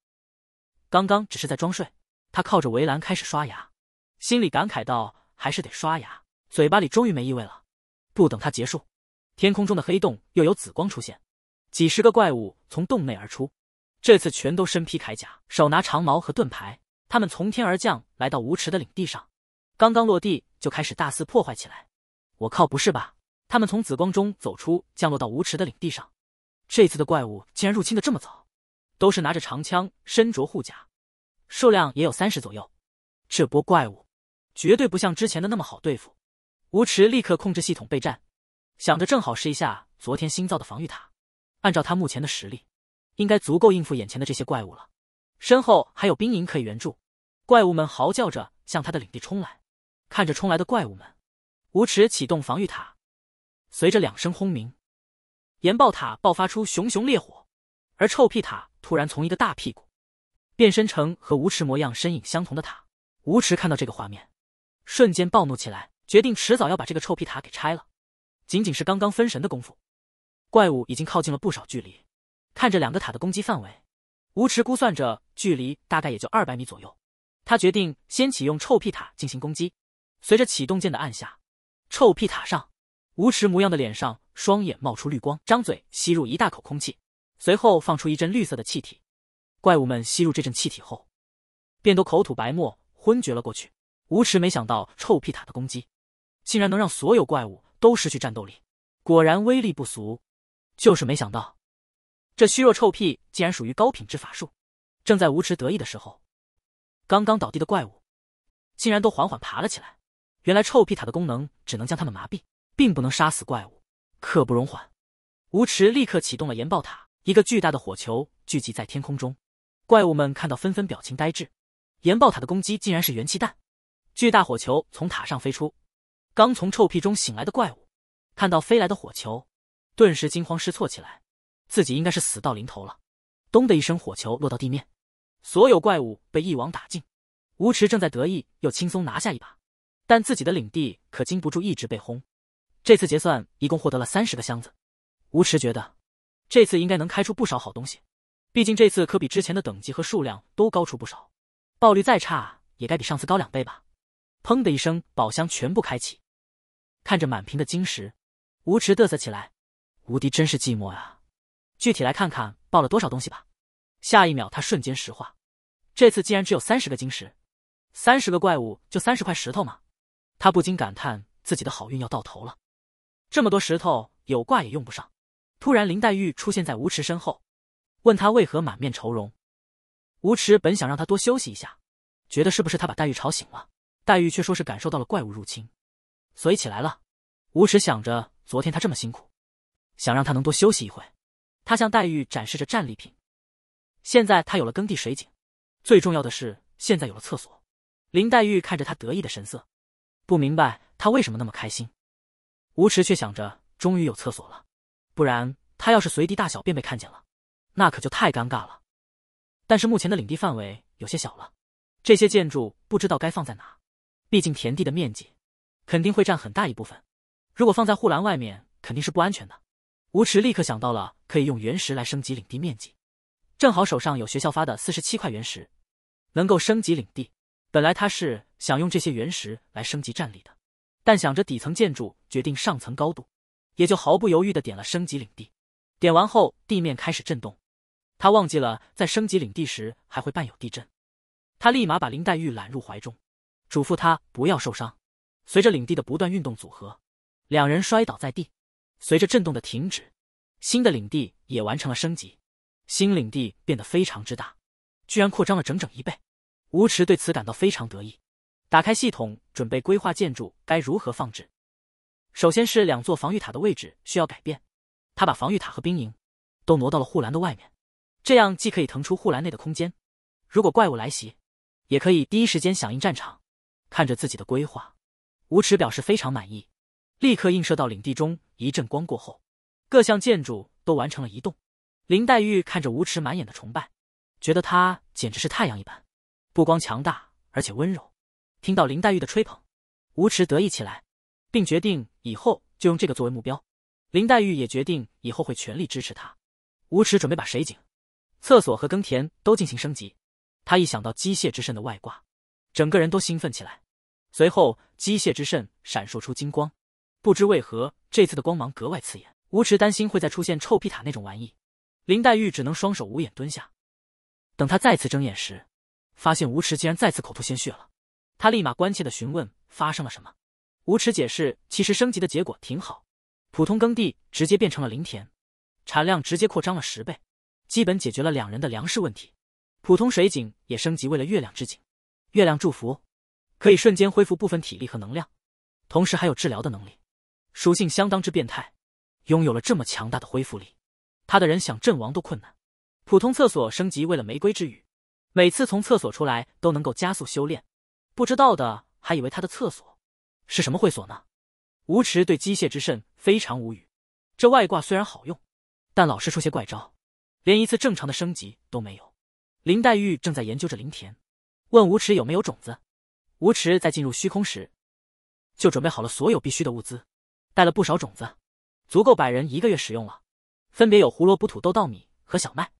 刚刚只是在装睡。她靠着围栏开始刷牙，心里感慨道：“还是得刷牙，嘴巴里终于没异味了。”不等她结束，天空中的黑洞又有紫光出现，几十个怪物从洞内而出。这次全都身披铠甲，手拿长矛和盾牌。他们从天而降，来到无池的领地上，刚刚落地就开始大肆破坏起来。我靠，不是吧？他们从紫光中走出，降落到无池的领地上。这次的怪物竟然入侵的这么早，都是拿着长枪，身着护甲，数量也有三十左右。这波怪物绝对不像之前的那么好对付。吴池立刻控制系统备战，想着正好试一下昨天新造的防御塔。按照他目前的实力。应该足够应付眼前的这些怪物了。身后还有兵营可以援助。怪物们嚎叫着向他的领地冲来。看着冲来的怪物们，无耻启动防御塔。随着两声轰鸣，岩爆塔爆发出熊熊烈火，而臭屁塔突然从一个大屁股，变身成和无耻模样、身影相同的塔。无耻看到这个画面，瞬间暴怒起来，决定迟早要把这个臭屁塔给拆了。仅仅是刚刚分神的功夫，怪物已经靠近了不少距离。看着两个塔的攻击范围，吴迟估算着距离大概也就二百米左右。他决定先启用臭屁塔进行攻击。随着启动键的按下，臭屁塔上吴迟模样的脸上双眼冒出绿光，张嘴吸入一大口空气，随后放出一阵绿色的气体。怪物们吸入这阵气体后，便都口吐白沫，昏厥了过去。吴迟没想到臭屁塔的攻击竟然能让所有怪物都失去战斗力，果然威力不俗。就是没想到。这虚弱臭屁竟然属于高品质法术！正在无耻得意的时候，刚刚倒地的怪物竟然都缓缓爬了起来。原来臭屁塔的功能只能将他们麻痹，并不能杀死怪物。刻不容缓，无耻立刻启动了岩爆塔，一个巨大的火球聚集在天空中。怪物们看到纷纷表情呆滞。岩爆塔的攻击竟然是元气弹，巨大火球从塔上飞出。刚从臭屁中醒来的怪物看到飞来的火球，顿时惊慌失措起来。自己应该是死到临头了，咚的一声，火球落到地面，所有怪物被一网打尽。吴池正在得意，又轻松拿下一把，但自己的领地可经不住一直被轰。这次结算一共获得了三十个箱子，吴池觉得这次应该能开出不少好东西，毕竟这次可比之前的等级和数量都高出不少，爆率再差也该比上次高两倍吧。砰的一声，宝箱全部开启，看着满屏的晶石，吴池嘚瑟起来。无敌真是寂寞呀。具体来看看爆了多少东西吧。下一秒，他瞬间石化。这次竟然只有三十个晶石，三十个怪物就三十块石头吗？他不禁感叹自己的好运要到头了。这么多石头有挂也用不上。突然，林黛玉出现在吴池身后，问他为何满面愁容。吴池本想让他多休息一下，觉得是不是他把黛玉吵醒了。黛玉却说是感受到了怪物入侵，所以起来了。吴池想着昨天他这么辛苦，想让他能多休息一会。他向黛玉展示着战利品，现在他有了耕地、水井，最重要的是现在有了厕所。林黛玉看着他得意的神色，不明白他为什么那么开心。吴迟却想着，终于有厕所了，不然他要是随地大小便被看见了，那可就太尴尬了。但是目前的领地范围有些小了，这些建筑不知道该放在哪，毕竟田地的面积肯定会占很大一部分，如果放在护栏外面肯定是不安全的。吴池立刻想到了可以用原石来升级领地面积，正好手上有学校发的四十七块原石，能够升级领地。本来他是想用这些原石来升级战力的，但想着底层建筑决定上层高度，也就毫不犹豫的点了升级领地。点完后，地面开始震动，他忘记了在升级领地时还会伴有地震。他立马把林黛玉揽入怀中，嘱咐她不要受伤。随着领地的不断运动组合，两人摔倒在地。随着震动的停止，新的领地也完成了升级，新领地变得非常之大，居然扩张了整整一倍。无池对此感到非常得意，打开系统准备规划建筑该如何放置。首先是两座防御塔的位置需要改变，他把防御塔和兵营都挪到了护栏的外面，这样既可以腾出护栏内的空间，如果怪物来袭，也可以第一时间响应战场。看着自己的规划，无池表示非常满意，立刻映射到领地中。一阵光过后，各项建筑都完成了移动。林黛玉看着吴池满眼的崇拜，觉得他简直是太阳一般，不光强大，而且温柔。听到林黛玉的吹捧，吴池得意起来，并决定以后就用这个作为目标。林黛玉也决定以后会全力支持他。吴池准备把水井、厕所和耕田都进行升级。他一想到机械之肾的外挂，整个人都兴奋起来。随后，机械之肾闪烁出金光。不知为何，这次的光芒格外刺眼。吴池担心会再出现臭屁塔那种玩意，林黛玉只能双手捂眼蹲下。等他再次睁眼时，发现吴池竟然再次口吐鲜血了。他立马关切地询问发生了什么。吴池解释，其实升级的结果挺好，普通耕地直接变成了林田，产量直接扩张了十倍，基本解决了两人的粮食问题。普通水井也升级为了月亮之井，月亮祝福可以瞬间恢复部分体力和能量，同时还有治疗的能力。属性相当之变态，拥有了这么强大的恢复力，他的人想阵亡都困难。普通厕所升级为了玫瑰之雨，每次从厕所出来都能够加速修炼，不知道的还以为他的厕所是什么会所呢。无池对机械之肾非常无语，这外挂虽然好用，但老是出些怪招，连一次正常的升级都没有。林黛玉正在研究着林田，问无池有没有种子。无池在进入虚空时就准备好了所有必须的物资。带了不少种子，足够百人一个月使用了。分别有胡萝卜、土豆、稻米和小麦。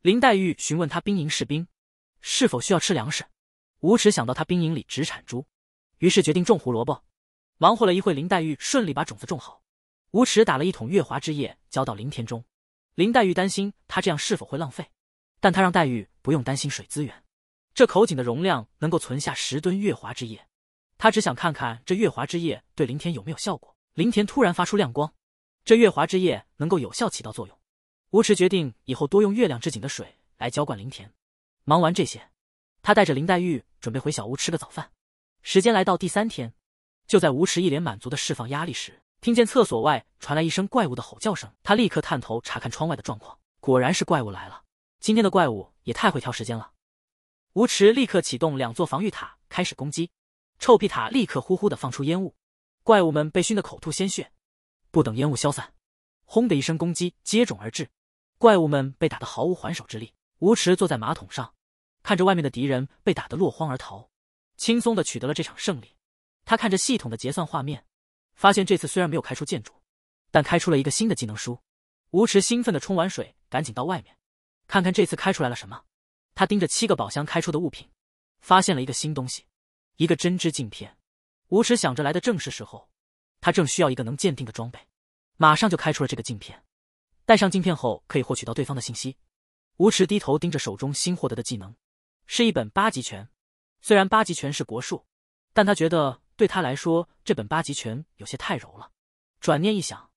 林黛玉询问他兵营士兵是否需要吃粮食。吴耻想到他兵营里只产猪，于是决定种胡萝卜。忙活了一会，林黛玉顺利把种子种好。吴耻打了一桶月华之液浇到林田中。林黛玉担心他这样是否会浪费，但他让黛玉不用担心水资源，这口井的容量能够存下十吨月华之液。他只想看看这月华之液对林田有没有效果。林田突然发出亮光，这月华之夜能够有效起到作用。吴池决定以后多用月亮之井的水来浇灌林田。忙完这些，他带着林黛玉准备回小屋吃个早饭。时间来到第三天，就在吴池一脸满足的释放压力时，听见厕所外传来一声怪物的吼叫声，他立刻探头查看窗外的状况，果然是怪物来了。今天的怪物也太会挑时间了。吴池立刻启动两座防御塔开始攻击，臭屁塔立刻呼呼的放出烟雾。怪物们被熏得口吐鲜血，不等烟雾消散，轰的一声攻击接踵而至，怪物们被打得毫无还手之力。吴池坐在马桶上，看着外面的敌人被打得落荒而逃，轻松的取得了这场胜利。他看着系统的结算画面，发现这次虽然没有开出建筑，但开出了一个新的技能书。吴池兴奋的冲完水，赶紧到外面看看这次开出来了什么。他盯着七个宝箱开出的物品，发现了一个新东西——一个针织镜片。吴池想着来的正是时候，他正需要一个能鉴定的装备，马上就开出了这个镜片。戴上镜片后，可以获取到对方的信息。吴池低头盯着手中新获得的技能，是一本八极拳。虽然八极拳是国术，但他觉得对他来说这本八极拳有些太柔了。转念一想，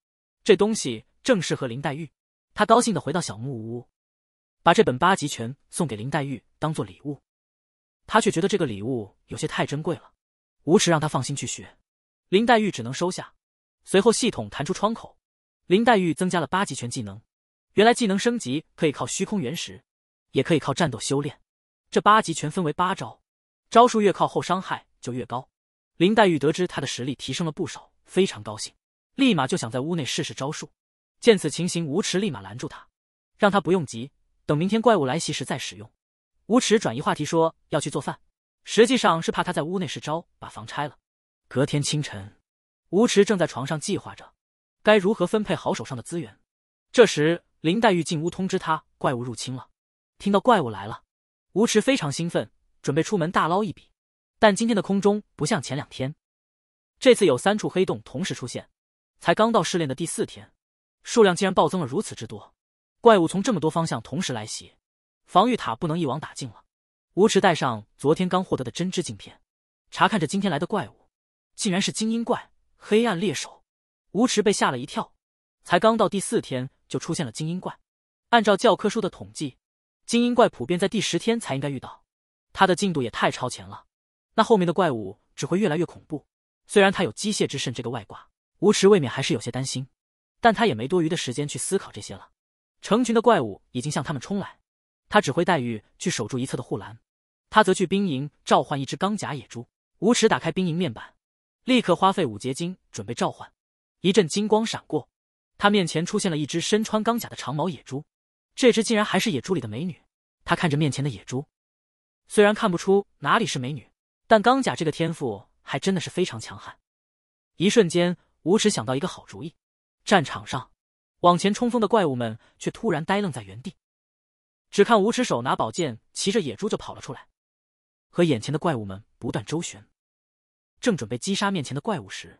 这东西正适合林黛玉。他高兴的回到小木屋，把这本八极拳送给林黛玉当做礼物。他却觉得这个礼物有些太珍贵了。无耻让他放心去学，林黛玉只能收下。随后系统弹出窗口，林黛玉增加了八级拳技能。原来技能升级可以靠虚空原石，也可以靠战斗修炼。这八级拳分为八招，招数越靠后伤害就越高。林黛玉得知她的实力提升了不少，非常高兴，立马就想在屋内试试招数。见此情形，无耻立马拦住他，让他不用急，等明天怪物来袭时再使用。无耻转移话题说要去做饭。实际上是怕他在屋内是招，把房拆了。隔天清晨，吴池正在床上计划着，该如何分配好手上的资源。这时，林黛玉进屋通知他，怪物入侵了。听到怪物来了，吴池非常兴奋，准备出门大捞一笔。但今天的空中不像前两天，这次有三处黑洞同时出现，才刚到试炼的第四天，数量竟然暴增了如此之多。怪物从这么多方向同时来袭，防御塔不能一网打尽了。吴池戴上昨天刚获得的针织镜片，查看着今天来的怪物，竟然是精英怪黑暗猎手。吴池被吓了一跳，才刚到第四天就出现了精英怪。按照教科书的统计，精英怪普遍在第十天才应该遇到，他的进度也太超前了。那后面的怪物只会越来越恐怖。虽然他有机械之肾这个外挂，吴池未免还是有些担心，但他也没多余的时间去思考这些了。成群的怪物已经向他们冲来，他指挥黛玉去守住一侧的护栏。他则去兵营召唤一只钢甲野猪。无耻打开兵营面板，立刻花费五结晶准备召唤。一阵金光闪过，他面前出现了一只身穿钢甲的长毛野猪。这只竟然还是野猪里的美女。他看着面前的野猪，虽然看不出哪里是美女，但钢甲这个天赋还真的是非常强悍。一瞬间，无耻想到一个好主意。战场上，往前冲锋的怪物们却突然呆愣在原地。只看无耻手拿宝剑，骑着野猪就跑了出来。和眼前的怪物们不断周旋，正准备击杀面前的怪物时，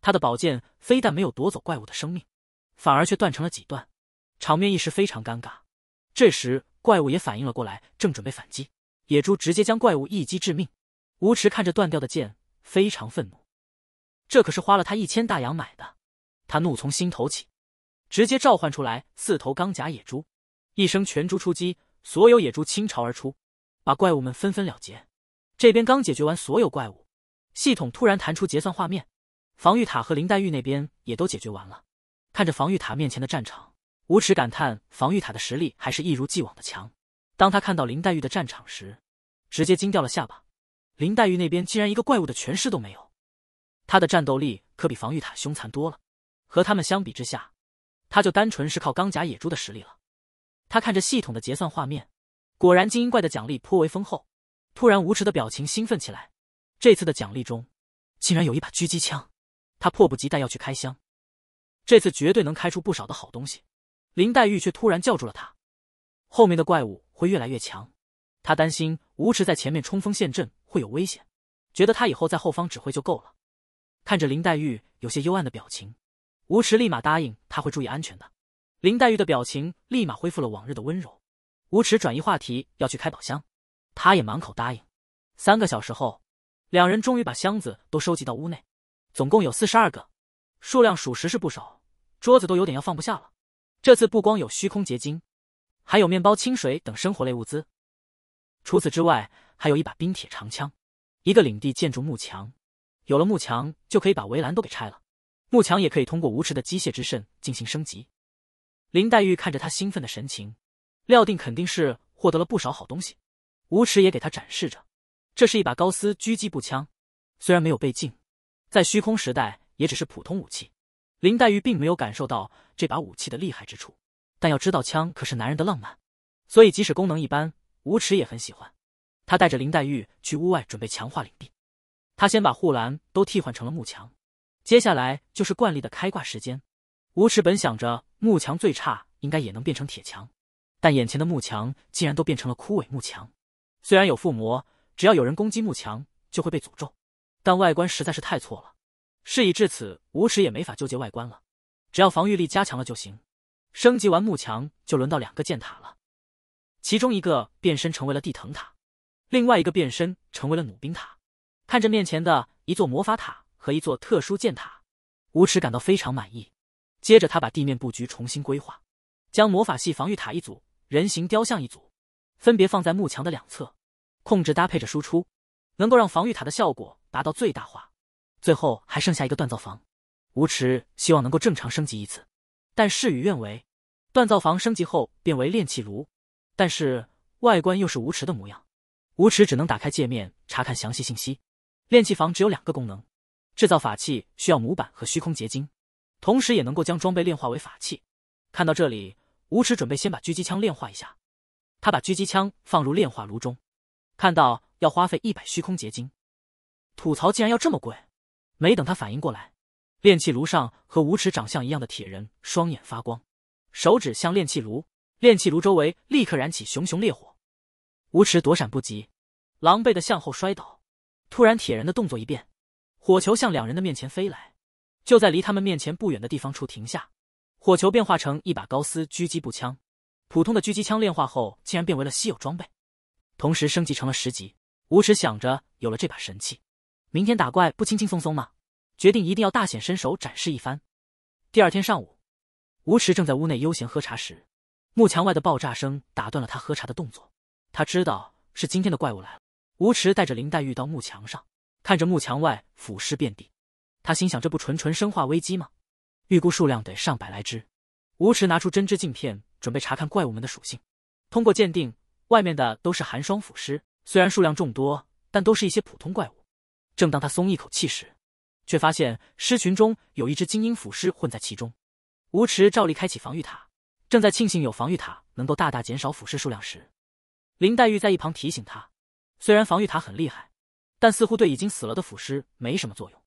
他的宝剑非但没有夺走怪物的生命，反而却断成了几段，场面一时非常尴尬。这时怪物也反应了过来，正准备反击，野猪直接将怪物一击致命。无池看着断掉的剑，非常愤怒，这可是花了他一千大洋买的，他怒从心头起，直接召唤出来四头钢甲野猪，一声“全猪出击”，所有野猪倾巢而出。把怪物们纷纷了结，这边刚解决完所有怪物，系统突然弹出结算画面。防御塔和林黛玉那边也都解决完了。看着防御塔面前的战场，无耻感叹防御塔的实力还是一如既往的强。当他看到林黛玉的战场时，直接惊掉了下巴。林黛玉那边竟然一个怪物的全尸都没有，她的战斗力可比防御塔凶残多了。和他们相比之下，他就单纯是靠钢甲野猪的实力了。他看着系统的结算画面。果然，精英怪的奖励颇为丰厚。突然，吴池的表情兴奋起来。这次的奖励中，竟然有一把狙击枪，他迫不及待要去开箱。这次绝对能开出不少的好东西。林黛玉却突然叫住了他：“后面的怪物会越来越强，他担心吴池在前面冲锋陷阵会有危险，觉得他以后在后方指挥就够了。”看着林黛玉有些幽暗的表情，吴池立马答应他会注意安全的。林黛玉的表情立马恢复了往日的温柔。无耻转移话题，要去开宝箱，他也满口答应。三个小时后，两人终于把箱子都收集到屋内，总共有四十二个，数量属实是不少，桌子都有点要放不下了。这次不光有虚空结晶，还有面包、清水等生活类物资。除此之外，还有一把冰铁长枪，一个领地建筑木墙。有了木墙，就可以把围栏都给拆了。木墙也可以通过无耻的机械之肾进行升级。林黛玉看着他兴奋的神情。料定肯定是获得了不少好东西，无耻也给他展示着，这是一把高斯狙击步枪，虽然没有倍镜，在虚空时代也只是普通武器。林黛玉并没有感受到这把武器的厉害之处，但要知道枪可是男人的浪漫，所以即使功能一般，无耻也很喜欢。他带着林黛玉去屋外准备强化领地，他先把护栏都替换成了木墙，接下来就是惯例的开挂时间。无耻本想着木墙最差应该也能变成铁墙。但眼前的幕墙竟然都变成了枯萎幕墙，虽然有附魔，只要有人攻击幕墙就会被诅咒，但外观实在是太错了。事已至此，无耻也没法纠结外观了，只要防御力加强了就行。升级完幕墙，就轮到两个箭塔了，其中一个变身成为了地藤塔，另外一个变身成为了弩兵塔。看着面前的一座魔法塔和一座特殊箭塔，无耻感到非常满意。接着他把地面布局重新规划，将魔法系防御塔一组。人形雕像一组，分别放在幕墙的两侧，控制搭配着输出，能够让防御塔的效果达到最大化。最后还剩下一个锻造房，无池希望能够正常升级一次，但事与愿违，锻造房升级后变为炼器炉，但是外观又是无池的模样，无池只能打开界面查看详细信息。炼器房只有两个功能，制造法器需要模板和虚空结晶，同时也能够将装备炼化为法器。看到这里。吴耻准备先把狙击枪炼化一下，他把狙击枪放入炼化炉中，看到要花费一百虚空结晶，吐槽竟然要这么贵。没等他反应过来，炼器炉上和吴耻长相一样的铁人双眼发光，手指向炼器炉，炼器炉周围立刻燃起熊熊烈火。吴耻躲闪不及，狼狈的向后摔倒。突然铁人的动作一变，火球向两人的面前飞来，就在离他们面前不远的地方处停下。火球变化成一把高斯狙击步枪，普通的狙击枪炼化后竟然变为了稀有装备，同时升级成了十级。吴池想着，有了这把神器，明天打怪不轻轻松松吗？决定一定要大显身手，展示一番。第二天上午，吴池正在屋内悠闲喝茶时，幕墙外的爆炸声打断了他喝茶的动作。他知道是今天的怪物来了。吴池带着林黛玉到幕墙上，看着幕墙外腐尸遍地，他心想：这不纯纯生化危机吗？预估数量得上百来只，吴池拿出针织镜片，准备查看怪物们的属性。通过鉴定，外面的都是寒霜腐尸，虽然数量众多，但都是一些普通怪物。正当他松一口气时，却发现尸群中有一只精英腐尸混在其中。吴池照例开启防御塔，正在庆幸有防御塔能够大大减少腐尸数量时，林黛玉在一旁提醒他：虽然防御塔很厉害，但似乎对已经死了的腐尸没什么作用。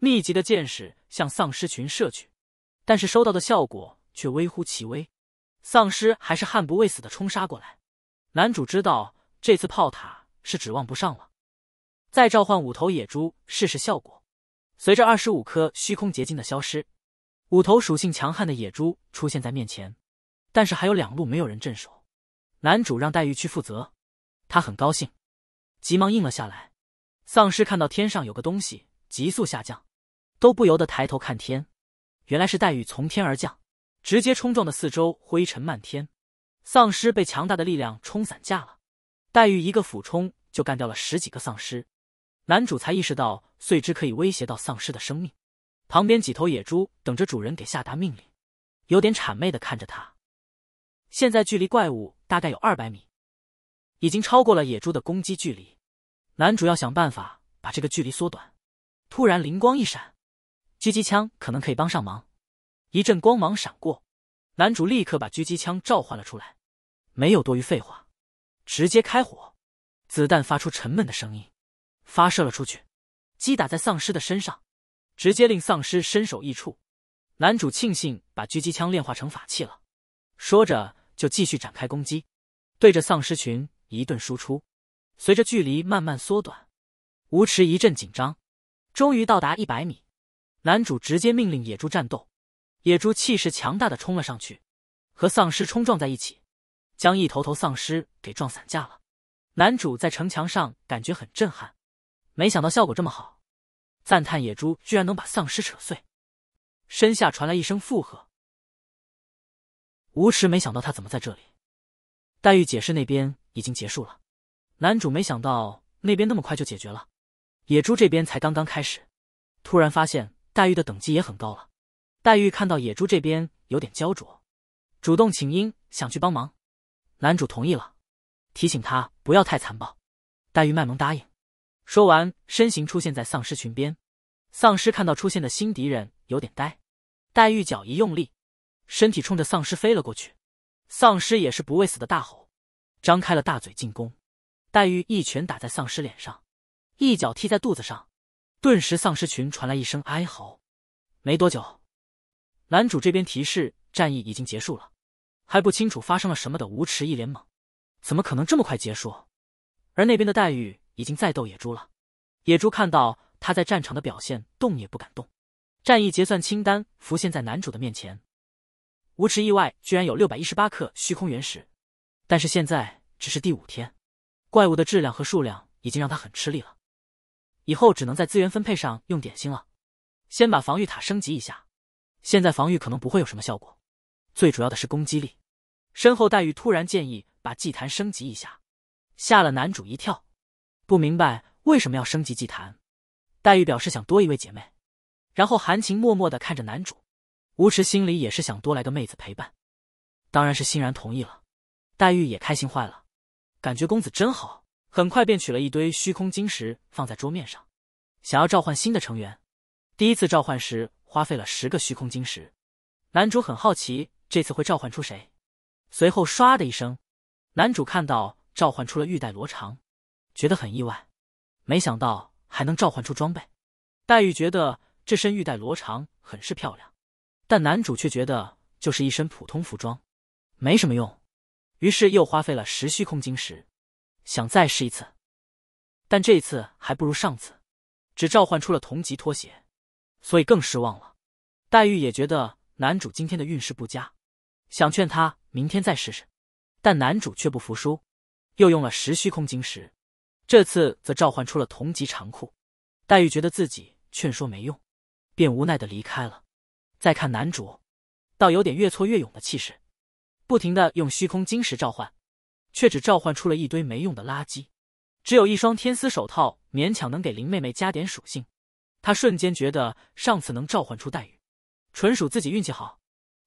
密集的箭矢向丧尸群射去。但是收到的效果却微乎其微，丧尸还是悍不畏死的冲杀过来。男主知道这次炮塔是指望不上了，再召唤五头野猪试试效果。随着二十五颗虚空结晶的消失，五头属性强悍的野猪出现在面前。但是还有两路没有人镇守，男主让黛玉去负责，他很高兴，急忙应了下来。丧尸看到天上有个东西急速下降，都不由得抬头看天。原来是黛玉从天而降，直接冲撞的四周灰尘漫天，丧尸被强大的力量冲散架了。黛玉一个俯冲就干掉了十几个丧尸，男主才意识到碎枝可以威胁到丧尸的生命。旁边几头野猪等着主人给下达命令，有点谄媚的看着他。现在距离怪物大概有二百米，已经超过了野猪的攻击距离。男主要想办法把这个距离缩短。突然灵光一闪。狙击枪可能可以帮上忙，一阵光芒闪过，男主立刻把狙击枪召唤了出来，没有多余废话，直接开火，子弹发出沉闷的声音，发射了出去，击打在丧尸的身上，直接令丧尸身首异处。男主庆幸把狙击枪炼化成法器了，说着就继续展开攻击，对着丧尸群一顿输出，随着距离慢慢缩短，无迟一阵紧张，终于到达一百米。男主直接命令野猪战斗，野猪气势强大的冲了上去，和丧尸冲撞在一起，将一头头丧尸给撞散架了。男主在城墙上感觉很震撼，没想到效果这么好，赞叹野猪居然能把丧尸扯碎。身下传来一声附和。无耻，没想到他怎么在这里，黛玉解释那边已经结束了。男主没想到那边那么快就解决了，野猪这边才刚刚开始，突然发现。黛玉的等级也很高了，黛玉看到野猪这边有点焦灼，主动请缨想去帮忙，男主同意了，提醒他不要太残暴，黛玉卖萌答应，说完身形出现在丧尸群边，丧尸看到出现的新敌人有点呆，黛玉脚一用力，身体冲着丧尸飞了过去，丧尸也是不畏死的大吼，张开了大嘴进攻，黛玉一拳打在丧尸脸上，一脚踢在肚子上。顿时，丧尸群传来一声哀嚎。没多久，男主这边提示战役已经结束了，还不清楚发生了什么的无耻一脸懵：怎么可能这么快结束？而那边的待玉已经在斗野猪了，野猪看到他在战场的表现，动也不敢动。战役结算清单浮现在男主的面前，无耻意外居然有六百一十八克虚空原石，但是现在只是第五天，怪物的质量和数量已经让他很吃力了。以后只能在资源分配上用点心了，先把防御塔升级一下，现在防御可能不会有什么效果。最主要的是攻击力。身后黛玉突然建议把祭坛升级一下，吓了男主一跳，不明白为什么要升级祭坛。黛玉表示想多一位姐妹，然后含情脉脉的看着男主。吴池心里也是想多来个妹子陪伴，当然是欣然同意了。黛玉也开心坏了，感觉公子真好。很快便取了一堆虚空晶石放在桌面上，想要召唤新的成员。第一次召唤时花费了十个虚空晶石，男主很好奇这次会召唤出谁。随后唰的一声，男主看到召唤出了玉带罗长，觉得很意外，没想到还能召唤出装备。黛玉觉得这身玉带罗长很是漂亮，但男主却觉得就是一身普通服装，没什么用，于是又花费了十虚空晶石。想再试一次，但这次还不如上次，只召唤出了同级拖鞋，所以更失望了。黛玉也觉得男主今天的运势不佳，想劝他明天再试试，但男主却不服输，又用了十虚空晶石，这次则召唤出了同级长裤。黛玉觉得自己劝说没用，便无奈的离开了。再看男主，倒有点越挫越勇的气势，不停的用虚空晶石召唤。却只召唤出了一堆没用的垃圾，只有一双天丝手套勉强能给林妹妹加点属性。他瞬间觉得上次能召唤出黛玉，纯属自己运气好，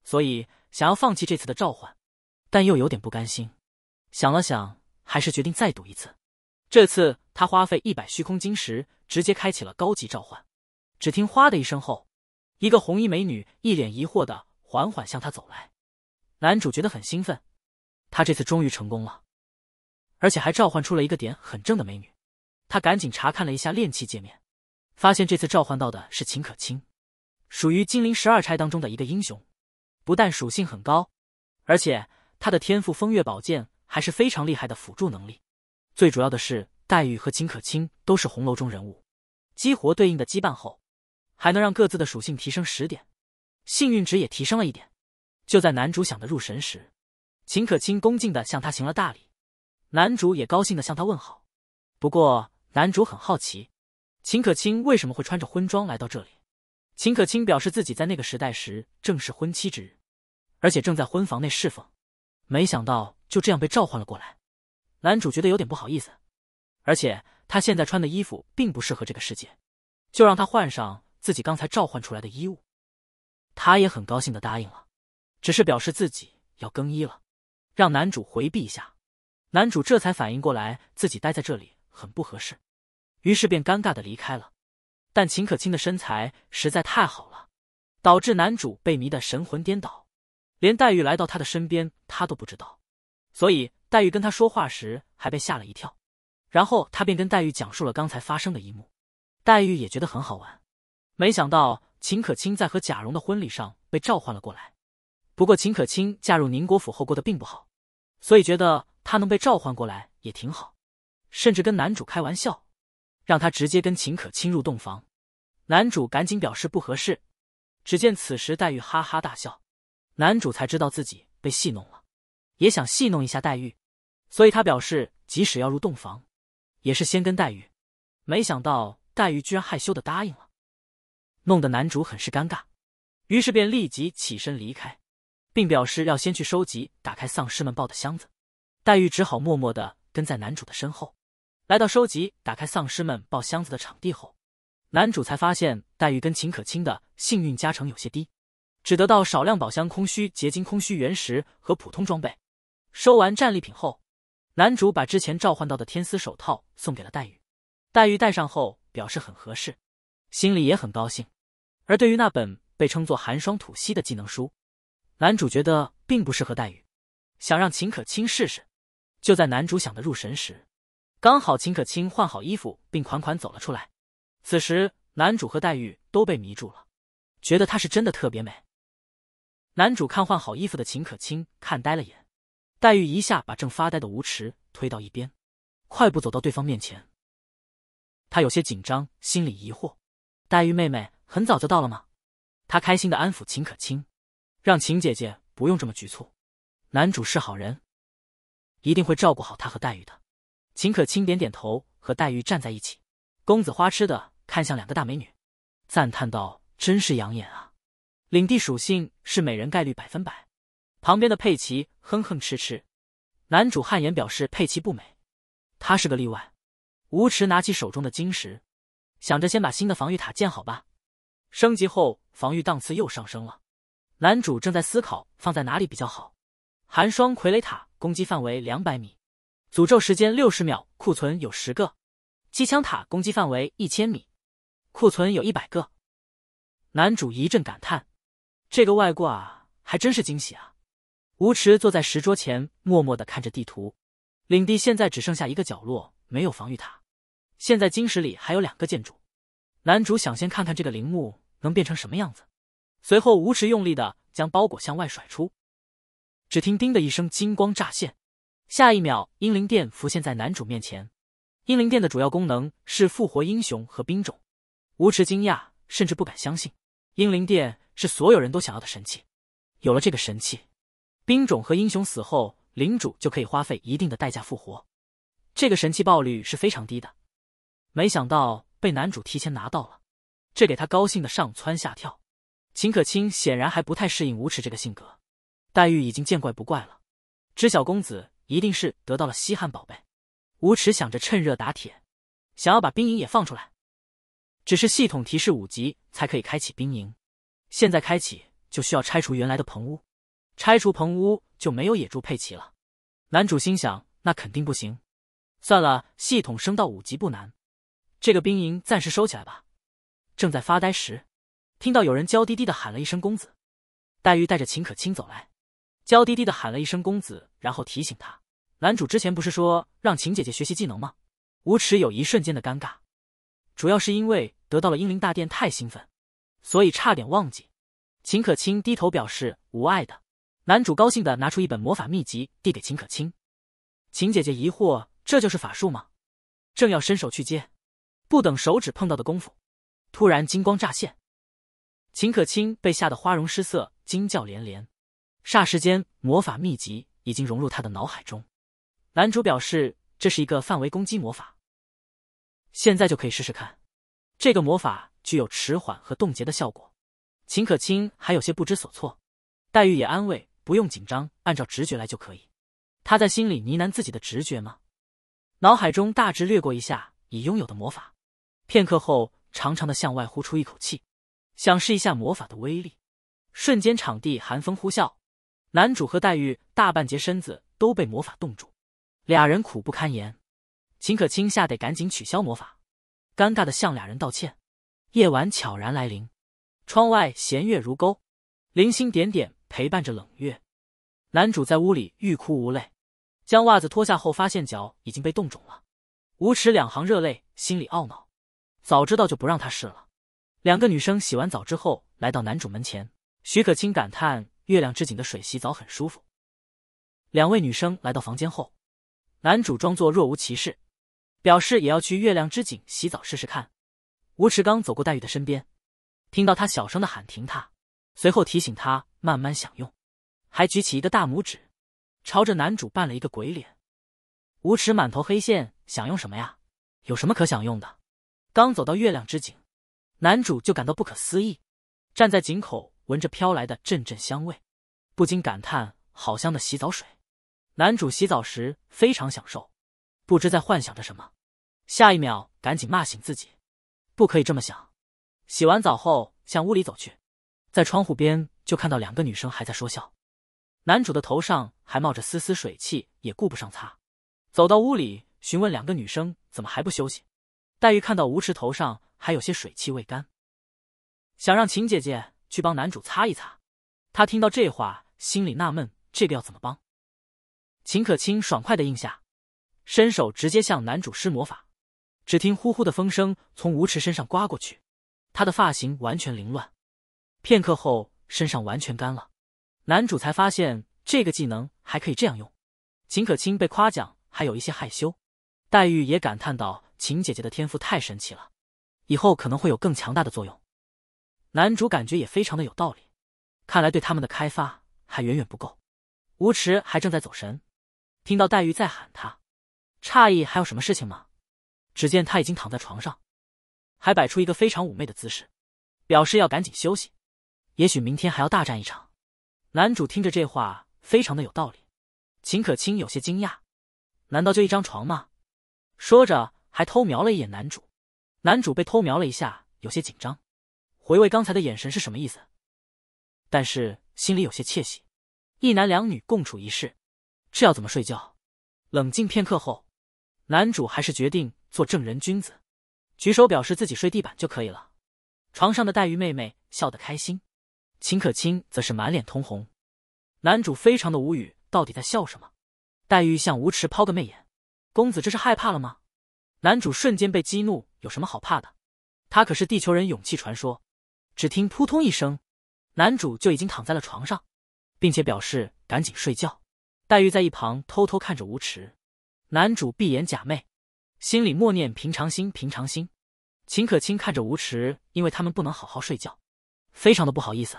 所以想要放弃这次的召唤，但又有点不甘心。想了想，还是决定再赌一次。这次他花费一百虚空晶石，直接开启了高级召唤。只听哗的一声后，一个红衣美女一脸疑惑的缓缓向他走来。男主觉得很兴奋。他这次终于成功了，而且还召唤出了一个点很正的美女。他赶紧查看了一下炼器界面，发现这次召唤到的是秦可卿，属于金陵十二钗当中的一个英雄。不但属性很高，而且他的天赋风月宝剑还是非常厉害的辅助能力。最主要的是，黛玉和秦可卿都是红楼中人物，激活对应的羁绊后，还能让各自的属性提升十点，幸运值也提升了一点。就在男主想的入神时，秦可卿恭敬的向他行了大礼，男主也高兴的向他问好。不过男主很好奇，秦可卿为什么会穿着婚装来到这里？秦可卿表示自己在那个时代时正是婚期之日，而且正在婚房内侍奉，没想到就这样被召唤了过来。男主觉得有点不好意思，而且他现在穿的衣服并不适合这个世界，就让他换上自己刚才召唤出来的衣物。他也很高兴的答应了，只是表示自己要更衣了。让男主回避一下，男主这才反应过来自己待在这里很不合适，于是便尴尬的离开了。但秦可卿的身材实在太好了，导致男主被迷得神魂颠倒，连黛玉来到他的身边他都不知道，所以黛玉跟他说话时还被吓了一跳。然后他便跟黛玉讲述了刚才发生的一幕，黛玉也觉得很好玩。没想到秦可卿在和贾蓉的婚礼上被召唤了过来。不过秦可卿嫁入宁国府后过得并不好，所以觉得她能被召唤过来也挺好，甚至跟男主开玩笑，让他直接跟秦可卿入洞房。男主赶紧表示不合适。只见此时黛玉哈哈大笑，男主才知道自己被戏弄了，也想戏弄一下黛玉，所以他表示即使要入洞房，也是先跟黛玉。没想到黛玉居然害羞的答应了，弄得男主很是尴尬，于是便立即起身离开。并表示要先去收集打开丧尸们抱的箱子，黛玉只好默默的跟在男主的身后。来到收集打开丧尸们抱箱子的场地后，男主才发现黛玉跟秦可卿的幸运加成有些低，只得到少量宝箱空虚结晶、空虚原石和普通装备。收完战利品后，男主把之前召唤到的天丝手套送给了黛玉，黛玉戴上后表示很合适，心里也很高兴。而对于那本被称作“寒霜吐息”的技能书，男主觉得并不适合黛玉，想让秦可卿试试。就在男主想的入神时，刚好秦可卿换好衣服并款款走了出来。此时，男主和黛玉都被迷住了，觉得她是真的特别美。男主看换好衣服的秦可卿，看呆了眼。黛玉一下把正发呆的吴池推到一边，快步走到对方面前。他有些紧张，心里疑惑：黛玉妹妹很早就到了吗？他开心的安抚秦可卿。让秦姐姐不用这么局促，男主是好人，一定会照顾好她和黛玉的。秦可卿点点头，和黛玉站在一起。公子花痴的看向两个大美女，赞叹道：“真是养眼啊！”领地属性是美人概率百分百。旁边的佩奇哼哼哧哧，男主汗颜表示佩奇不美，他是个例外。吴迟拿起手中的晶石，想着先把新的防御塔建好吧。升级后防御档次又上升了。男主正在思考放在哪里比较好。寒霜傀儡塔攻击范围两百米，诅咒时间六十秒，库存有十个。机枪塔攻击范围一千米，库存有一百个。男主一阵感叹：“这个外挂还真是惊喜啊！”吴池坐在石桌前，默默的看着地图。领地现在只剩下一个角落没有防御塔。现在晶石里还有两个建筑。男主想先看看这个陵墓能变成什么样子。随后，无耻用力的将包裹向外甩出，只听“叮”的一声，金光乍现，下一秒，英灵殿浮现在男主面前。英灵殿的主要功能是复活英雄和兵种。无耻惊讶，甚至不敢相信，英灵殿是所有人都想要的神器。有了这个神器，兵种和英雄死后，领主就可以花费一定的代价复活。这个神器爆率是非常低的，没想到被男主提前拿到了，这给他高兴的上蹿下跳。秦可卿显然还不太适应无耻这个性格，黛玉已经见怪不怪了，知晓公子一定是得到了稀罕宝贝。无耻想着趁热打铁，想要把兵营也放出来，只是系统提示五级才可以开启兵营，现在开启就需要拆除原来的棚屋，拆除棚屋就没有野猪佩奇了。男主心想那肯定不行，算了，系统升到五级不难，这个兵营暂时收起来吧。正在发呆时。听到有人娇滴滴的喊了一声“公子”，黛玉带着秦可卿走来，娇滴滴的喊了一声“公子”，然后提醒他：“男主之前不是说让秦姐姐学习技能吗？”无耻有一瞬间的尴尬，主要是因为得到了英灵大殿太兴奋，所以差点忘记。秦可卿低头表示无碍的，男主高兴的拿出一本魔法秘籍递给秦可卿，秦姐姐疑惑：“这就是法术吗？”正要伸手去接，不等手指碰到的功夫，突然金光乍现。秦可卿被吓得花容失色，惊叫连连。霎时间，魔法秘籍已经融入她的脑海中。男主表示这是一个范围攻击魔法，现在就可以试试看。这个魔法具有迟缓和冻结的效果。秦可卿还有些不知所措，黛玉也安慰：“不用紧张，按照直觉来就可以。”她在心里呢喃自己的直觉吗？脑海中大致略过一下已拥有的魔法，片刻后长长的向外呼出一口气。想试一下魔法的威力，瞬间场地寒风呼啸，男主和黛玉大半截身子都被魔法冻住，俩人苦不堪言。秦可卿吓得赶紧取消魔法，尴尬的向俩人道歉。夜晚悄然来临，窗外弦月如钩，零星点点陪伴着冷月。男主在屋里欲哭无泪，将袜子脱下后发现脚已经被冻肿了，无耻两行热泪，心里懊恼，早知道就不让他试了。两个女生洗完澡之后，来到男主门前。许可清感叹：“月亮之井的水洗澡很舒服。”两位女生来到房间后，男主装作若无其事，表示也要去月亮之井洗澡试试看。吴池刚走过黛玉的身边，听到她小声的喊停他，随后提醒她慢慢享用，还举起一个大拇指，朝着男主扮了一个鬼脸。吴池满头黑线，享用什么呀？有什么可享用的？刚走到月亮之井。男主就感到不可思议，站在井口闻着飘来的阵阵香味，不禁感叹：“好香的洗澡水！”男主洗澡时非常享受，不知在幻想着什么。下一秒，赶紧骂醒自己：“不可以这么想！”洗完澡后，向屋里走去，在窗户边就看到两个女生还在说笑。男主的头上还冒着丝丝水汽，也顾不上擦。走到屋里，询问两个女生怎么还不休息。黛玉看到吴池头上。还有些水汽未干，想让秦姐姐去帮男主擦一擦。他听到这话，心里纳闷：这个要怎么帮？秦可卿爽快的应下，伸手直接向男主施魔法。只听呼呼的风声从吴池身上刮过去，他的发型完全凌乱。片刻后，身上完全干了。男主才发现这个技能还可以这样用。秦可卿被夸奖，还有一些害羞。黛玉也感叹道：“秦姐姐的天赋太神奇了。以后可能会有更强大的作用，男主感觉也非常的有道理，看来对他们的开发还远远不够。吴池还正在走神，听到黛玉在喊他，诧异还有什么事情吗？只见他已经躺在床上，还摆出一个非常妩媚的姿势，表示要赶紧休息，也许明天还要大战一场。男主听着这话非常的有道理。秦可卿有些惊讶，难道就一张床吗？说着还偷瞄了一眼男主。男主被偷瞄了一下，有些紧张，回味刚才的眼神是什么意思，但是心里有些窃喜，一男两女共处一室，这要怎么睡觉？冷静片刻后，男主还是决定做正人君子，举手表示自己睡地板就可以了。床上的黛玉妹妹笑得开心，秦可卿则是满脸通红，男主非常的无语，到底在笑什么？黛玉向无迟抛个媚眼，公子这是害怕了吗？男主瞬间被激怒，有什么好怕的？他可是地球人勇气传说。只听扑通一声，男主就已经躺在了床上，并且表示赶紧睡觉。黛玉在一旁偷偷看着吴迟，男主闭眼假寐，心里默念平常心平常心。秦可卿看着吴迟，因为他们不能好好睡觉，非常的不好意思，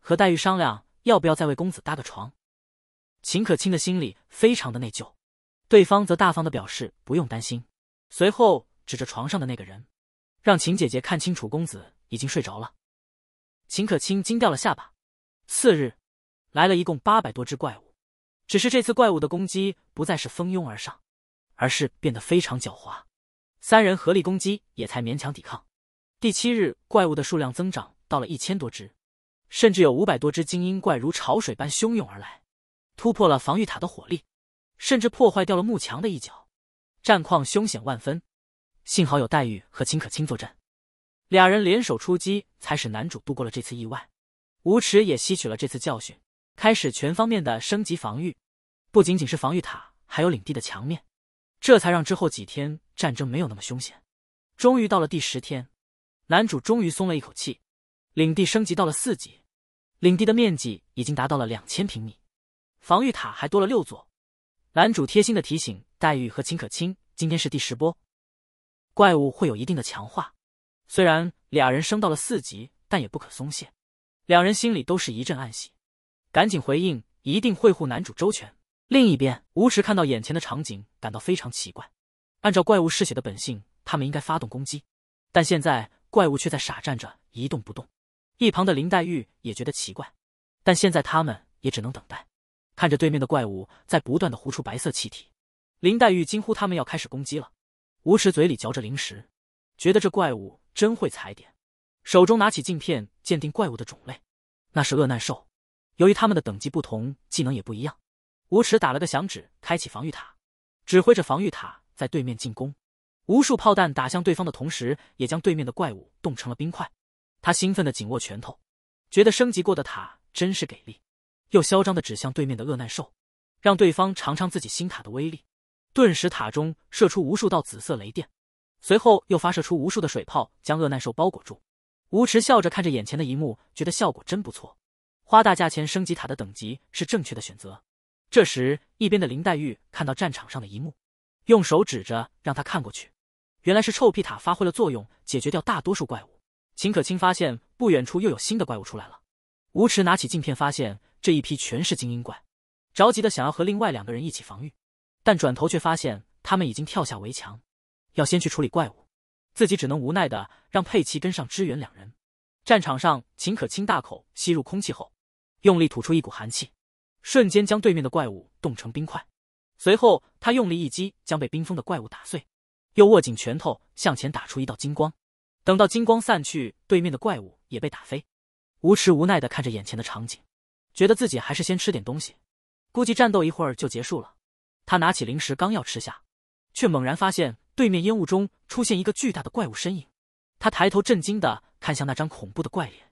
和黛玉商量要不要再为公子搭个床。秦可卿的心里非常的内疚，对方则大方的表示不用担心。随后指着床上的那个人，让秦姐姐看清楚，公子已经睡着了。秦可卿惊掉了下巴。次日，来了一共八百多只怪物，只是这次怪物的攻击不再是蜂拥而上，而是变得非常狡猾。三人合力攻击也才勉强抵抗。第七日，怪物的数量增长到了一千多只，甚至有五百多只精英怪如潮水般汹涌而来，突破了防御塔的火力，甚至破坏掉了幕墙的一角。战况凶险万分，幸好有黛玉和秦可卿坐镇，俩人联手出击，才使男主度过了这次意外。吴池也吸取了这次教训，开始全方面的升级防御，不仅仅是防御塔，还有领地的墙面，这才让之后几天战争没有那么凶险。终于到了第十天，男主终于松了一口气，领地升级到了四级，领地的面积已经达到了两千平米，防御塔还多了六座。男主贴心的提醒。黛玉和秦可卿今天是第十波，怪物会有一定的强化。虽然俩人升到了四级，但也不可松懈。两人心里都是一阵暗喜，赶紧回应：“一定会护男主周全。”另一边，吴池看到眼前的场景，感到非常奇怪。按照怪物嗜血的本性，他们应该发动攻击，但现在怪物却在傻站着一动不动。一旁的林黛玉也觉得奇怪，但现在他们也只能等待，看着对面的怪物在不断的呼出白色气体。林黛玉惊呼：“他们要开始攻击了！”吴耻嘴里嚼着零食，觉得这怪物真会踩点。手中拿起镜片鉴定怪物的种类，那是恶难兽。由于他们的等级不同，技能也不一样。吴耻打了个响指，开启防御塔，指挥着防御塔在对面进攻。无数炮弹打向对方的同时，也将对面的怪物冻成了冰块。他兴奋的紧握拳头，觉得升级过的塔真是给力。又嚣张的指向对面的恶难兽，让对方尝尝自己新塔的威力。顿时塔中射出无数道紫色雷电，随后又发射出无数的水泡，将恶难兽包裹住。吴池笑着看着眼前的一幕，觉得效果真不错，花大价钱升级塔的等级是正确的选择。这时，一边的林黛玉看到战场上的一幕，用手指着让他看过去，原来是臭屁塔发挥了作用，解决掉大多数怪物。秦可卿发现不远处又有新的怪物出来了，吴池拿起镜片发现这一批全是精英怪，着急的想要和另外两个人一起防御。但转头却发现他们已经跳下围墙，要先去处理怪物，自己只能无奈的让佩奇跟上支援两人。战场上，秦可卿大口吸入空气后，用力吐出一股寒气，瞬间将对面的怪物冻成冰块。随后，他用力一击将被冰封的怪物打碎，又握紧拳头向前打出一道金光。等到金光散去，对面的怪物也被打飞。无耻无奈的看着眼前的场景，觉得自己还是先吃点东西，估计战斗一会儿就结束了。他拿起零食，刚要吃下，却猛然发现对面烟雾中出现一个巨大的怪物身影。他抬头，震惊的看向那张恐怖的怪脸。